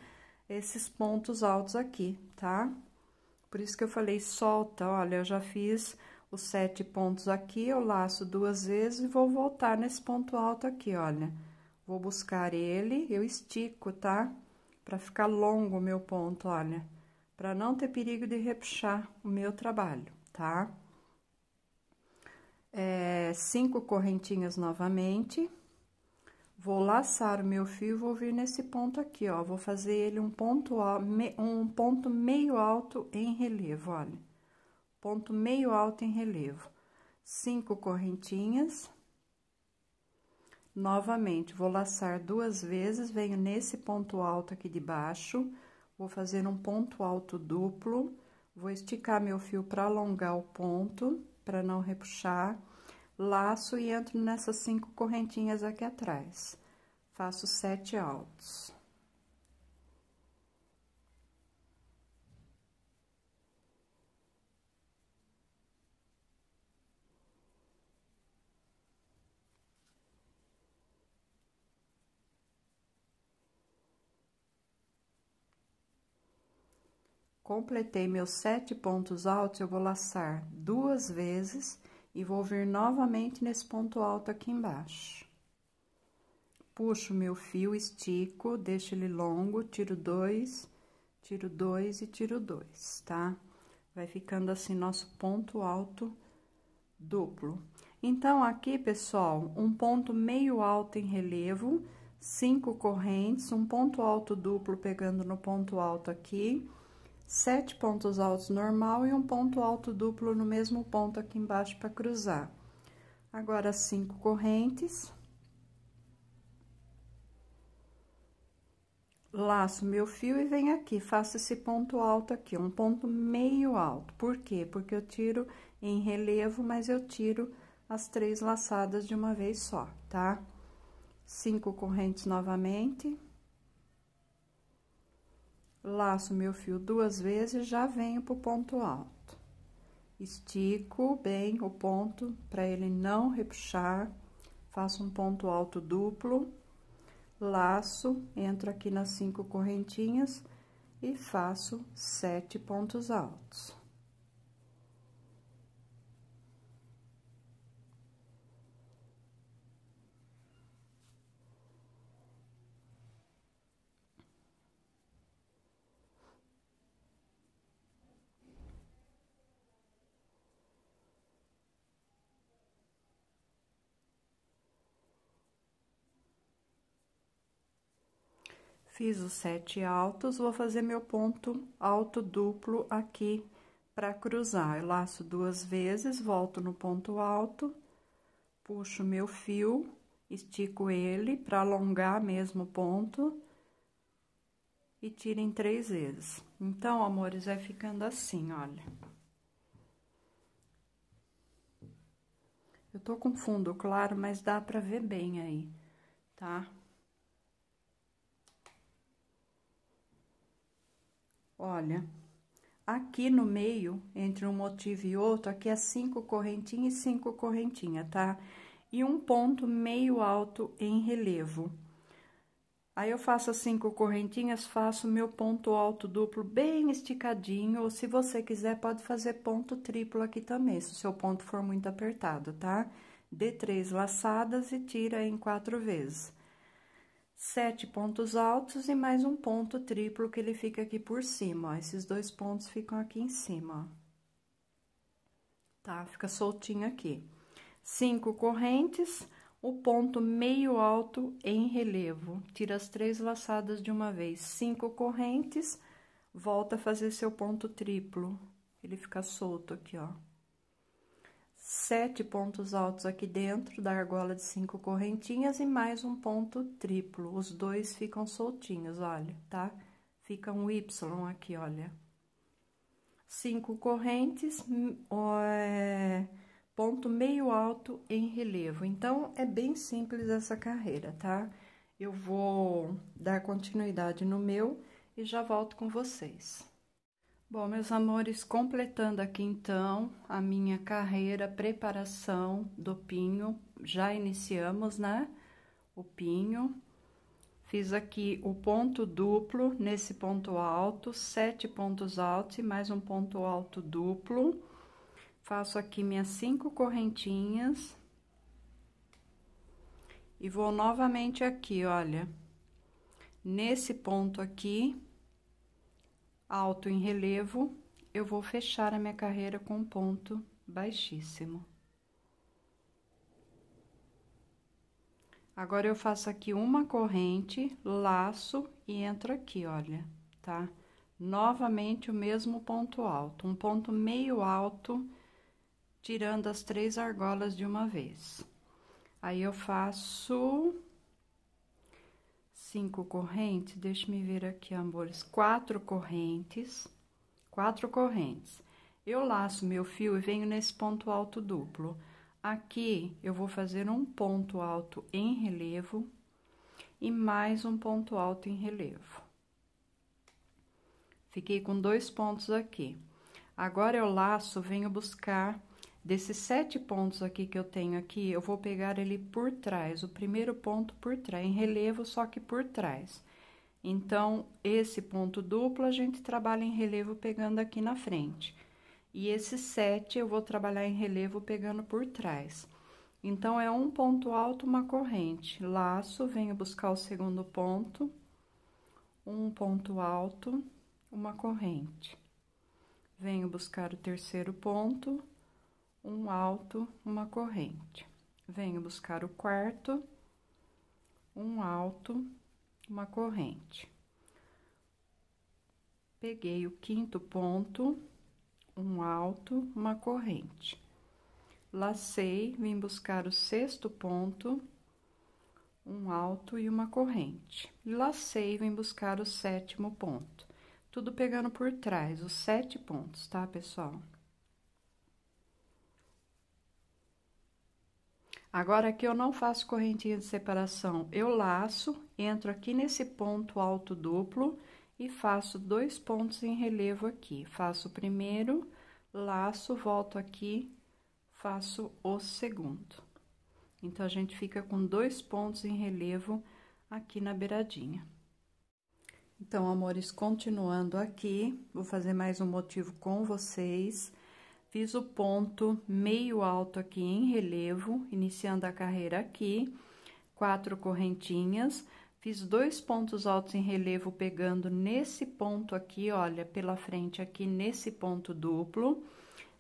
A: esses pontos altos aqui, tá? Por isso que eu falei solta, olha, eu já fiz os sete pontos aqui, eu laço duas vezes e vou voltar nesse ponto alto aqui, olha. Vou buscar ele, eu estico, tá? para ficar longo o meu ponto, olha, para não ter perigo de repuxar o meu trabalho, tá? É, cinco correntinhas novamente. Vou laçar o meu fio e vou vir nesse ponto aqui, ó. Vou fazer ele um ponto, um ponto meio alto em relevo, olha. Ponto meio alto em relevo. Cinco correntinhas. Novamente, vou laçar duas vezes, venho nesse ponto alto aqui de baixo, vou fazer um ponto alto duplo, vou esticar meu fio para alongar o ponto, para não repuxar, laço e entro nessas cinco correntinhas aqui atrás. Faço sete altos. completei meus sete pontos altos, eu vou laçar duas vezes e vou vir novamente nesse ponto alto aqui embaixo. Puxo meu fio, estico, deixo ele longo, tiro dois, tiro dois e tiro dois, tá? Vai ficando assim nosso ponto alto duplo. Então, aqui, pessoal, um ponto meio alto em relevo, cinco correntes, um ponto alto duplo pegando no ponto alto aqui sete pontos altos normal e um ponto alto duplo no mesmo ponto aqui embaixo para cruzar. Agora, cinco correntes. Laço meu fio e venho aqui, faço esse ponto alto aqui, um ponto meio alto. Por quê? Porque eu tiro em relevo, mas eu tiro as três laçadas de uma vez só, tá? Cinco correntes novamente laço meu fio duas vezes, já venho pro ponto alto. Estico bem o ponto para ele não repuxar, faço um ponto alto duplo, laço, entro aqui nas cinco correntinhas e faço sete pontos altos. Fiz os sete altos, vou fazer meu ponto alto duplo aqui para cruzar. Eu laço duas vezes, volto no ponto alto, puxo meu fio, estico ele para alongar mesmo o ponto e tiro em três vezes. Então, amores, vai ficando assim, olha. Eu tô com fundo claro, mas dá para ver bem aí, tá? Tá? Olha, aqui no meio, entre um motivo e outro, aqui é cinco correntinhas e cinco correntinhas, tá? E um ponto meio alto em relevo. Aí, eu faço as cinco correntinhas, faço meu ponto alto duplo bem esticadinho, ou se você quiser, pode fazer ponto triplo aqui também, se o seu ponto for muito apertado, tá? Dê três laçadas e tira em quatro vezes sete pontos altos e mais um ponto triplo que ele fica aqui por cima, ó. Esses dois pontos ficam aqui em cima, ó. Tá? Fica soltinho aqui. Cinco correntes, o ponto meio alto em relevo. Tira as três laçadas de uma vez. Cinco correntes, volta a fazer seu ponto triplo. Ele fica solto aqui, ó sete pontos altos aqui dentro da argola de cinco correntinhas e mais um ponto triplo. Os dois ficam soltinhos, olha, tá? Fica um Y aqui, olha. Cinco correntes, hum, é, ponto meio alto em relevo. Então, é bem simples essa carreira, tá? Eu vou dar continuidade no meu e já volto com vocês. Bom, meus amores, completando aqui então a minha carreira, preparação do pinho, já iniciamos, né? O pinho. Fiz aqui o ponto duplo nesse ponto alto, sete pontos altos e mais um ponto alto duplo. Faço aqui minhas cinco correntinhas. E vou novamente aqui, olha, nesse ponto aqui, alto em relevo, eu vou fechar a minha carreira com um ponto baixíssimo. Agora, eu faço aqui uma corrente, laço e entro aqui, olha, tá? Novamente, o mesmo ponto alto, um ponto meio alto, tirando as três argolas de uma vez. Aí, eu faço cinco correntes, deixa me ver aqui, amores, quatro correntes, quatro correntes. Eu laço meu fio e venho nesse ponto alto duplo. Aqui, eu vou fazer um ponto alto em relevo e mais um ponto alto em relevo. Fiquei com dois pontos aqui. Agora, eu laço, venho buscar Desses sete pontos aqui que eu tenho aqui, eu vou pegar ele por trás, o primeiro ponto por trás, em relevo, só que por trás. Então, esse ponto duplo a gente trabalha em relevo pegando aqui na frente. E esse sete eu vou trabalhar em relevo pegando por trás. Então, é um ponto alto, uma corrente. Laço, venho buscar o segundo ponto, um ponto alto, uma corrente. Venho buscar o terceiro ponto, um alto, uma corrente. Venho buscar o quarto, um alto, uma corrente. Peguei o quinto ponto, um alto, uma corrente. Lacei, vim buscar o sexto ponto, um alto e uma corrente. Lacei, vim buscar o sétimo ponto. Tudo pegando por trás, os sete pontos, tá, pessoal? Agora, aqui eu não faço correntinha de separação, eu laço, entro aqui nesse ponto alto duplo e faço dois pontos em relevo aqui. Faço o primeiro, laço, volto aqui, faço o segundo. Então, a gente fica com dois pontos em relevo aqui na beiradinha. Então, amores, continuando aqui, vou fazer mais um motivo com vocês. Fiz o ponto meio alto aqui em relevo, iniciando a carreira aqui, quatro correntinhas. Fiz dois pontos altos em relevo, pegando nesse ponto aqui, olha, pela frente aqui, nesse ponto duplo.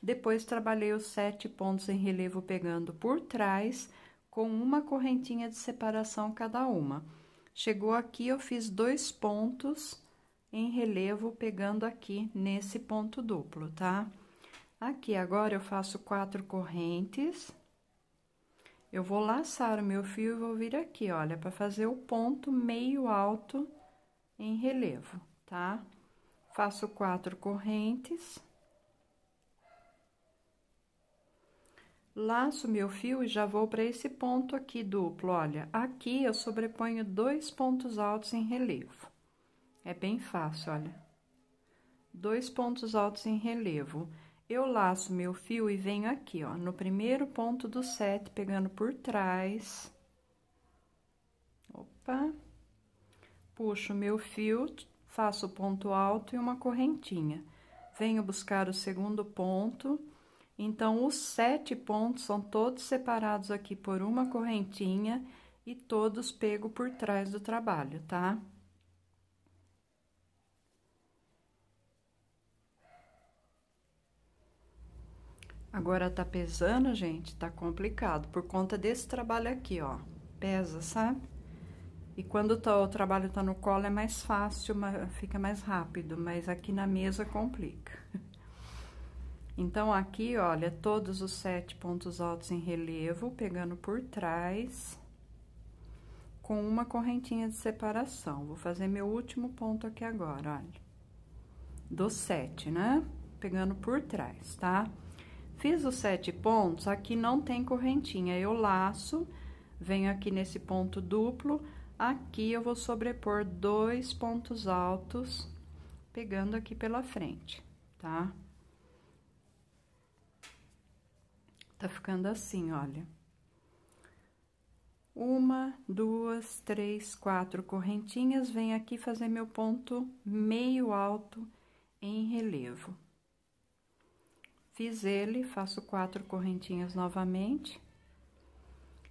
A: Depois, trabalhei os sete pontos em relevo, pegando por trás, com uma correntinha de separação cada uma. Chegou aqui, eu fiz dois pontos em relevo, pegando aqui nesse ponto duplo, tá? Tá? Aqui, agora eu faço quatro correntes. Eu vou laçar o meu fio e vou vir aqui, olha, para fazer o ponto meio alto em relevo, tá? Faço quatro correntes. Laço meu fio e já vou para esse ponto aqui duplo, olha. Aqui eu sobreponho dois pontos altos em relevo. É bem fácil, olha. Dois pontos altos em relevo eu laço meu fio e venho aqui, ó, no primeiro ponto do sete, pegando por trás. Opa! Puxo meu fio, faço ponto alto e uma correntinha. Venho buscar o segundo ponto. Então, os sete pontos são todos separados aqui por uma correntinha e todos pego por trás do trabalho, tá? Tá? Agora tá pesando, gente, tá complicado, por conta desse trabalho aqui, ó. Pesa, sabe? E quando tá, o trabalho tá no colo é mais fácil, fica mais rápido, mas aqui na mesa complica. (laughs) Então, aqui, olha, todos os sete pontos altos em relevo, pegando por trás, com uma correntinha de separação. Vou fazer meu último ponto aqui agora, olha. Do sete, né? Pegando por trás, tá? Tá? Fiz os sete pontos, aqui não tem correntinha, eu laço, venho aqui nesse ponto duplo, aqui eu vou sobrepor dois pontos altos, pegando aqui pela frente, tá? Tá ficando assim, olha. Uma, duas, três, quatro correntinhas, venho aqui fazer meu ponto meio alto em relevo. Fiz ele, faço quatro correntinhas novamente.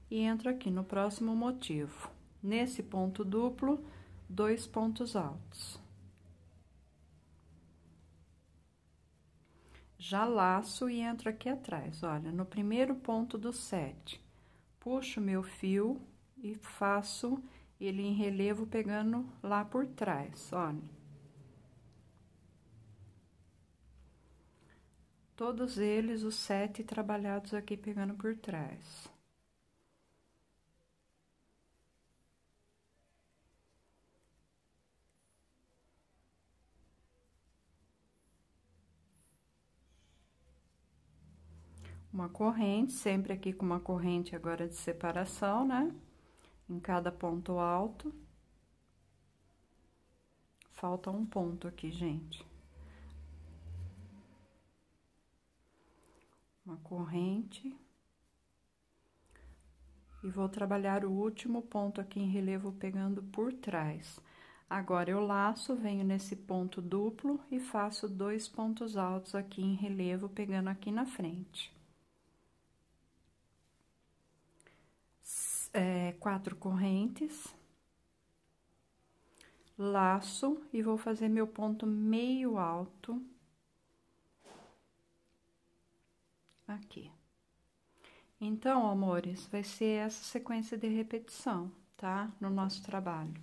A: E entro aqui no próximo motivo. Nesse ponto duplo, dois pontos altos. Já laço e entro aqui atrás, olha, no primeiro ponto do sete. Puxo meu fio e faço ele em relevo pegando lá por trás, olha. todos eles os sete trabalhados aqui pegando por trás. Uma corrente, sempre aqui com uma corrente agora de separação, né? Em cada ponto alto. Falta um ponto aqui, gente. uma corrente. E vou trabalhar o último ponto aqui em relevo pegando por trás. Agora, eu laço, venho nesse ponto duplo e faço dois pontos altos aqui em relevo, pegando aqui na frente. É, quatro correntes. Laço e vou fazer meu ponto meio alto. aqui. Então, amores, vai ser essa sequência de repetição, tá? No nosso trabalho.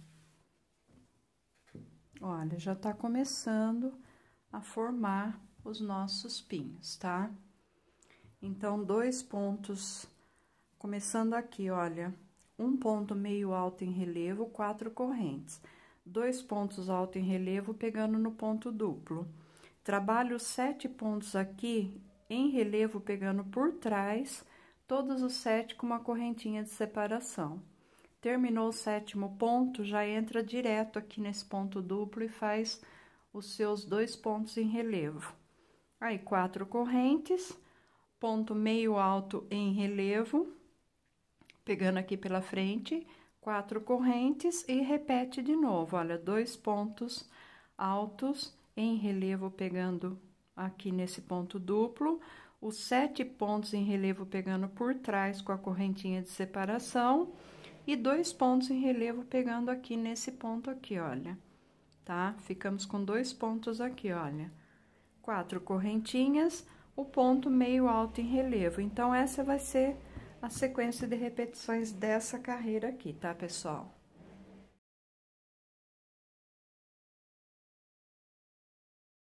A: Olha, já tá começando a formar os nossos pinhos, tá? Então, dois pontos, começando aqui, olha, um ponto meio alto em relevo, quatro correntes. Dois pontos alto em relevo, pegando no ponto duplo. Trabalho sete pontos aqui em relevo, pegando por trás, todos os sete com uma correntinha de separação. Terminou o sétimo ponto, já entra direto aqui nesse ponto duplo e faz os seus dois pontos em relevo. Aí, quatro correntes, ponto meio alto em relevo, pegando aqui pela frente, quatro correntes e repete de novo. Olha, dois pontos altos em relevo pegando aqui nesse ponto duplo, os sete pontos em relevo pegando por trás com a correntinha de separação e dois pontos em relevo pegando aqui nesse ponto aqui, olha, tá? Ficamos com dois pontos aqui, olha. Quatro correntinhas, o ponto meio alto em relevo. Então, essa vai ser a sequência de repetições dessa carreira aqui, tá, pessoal?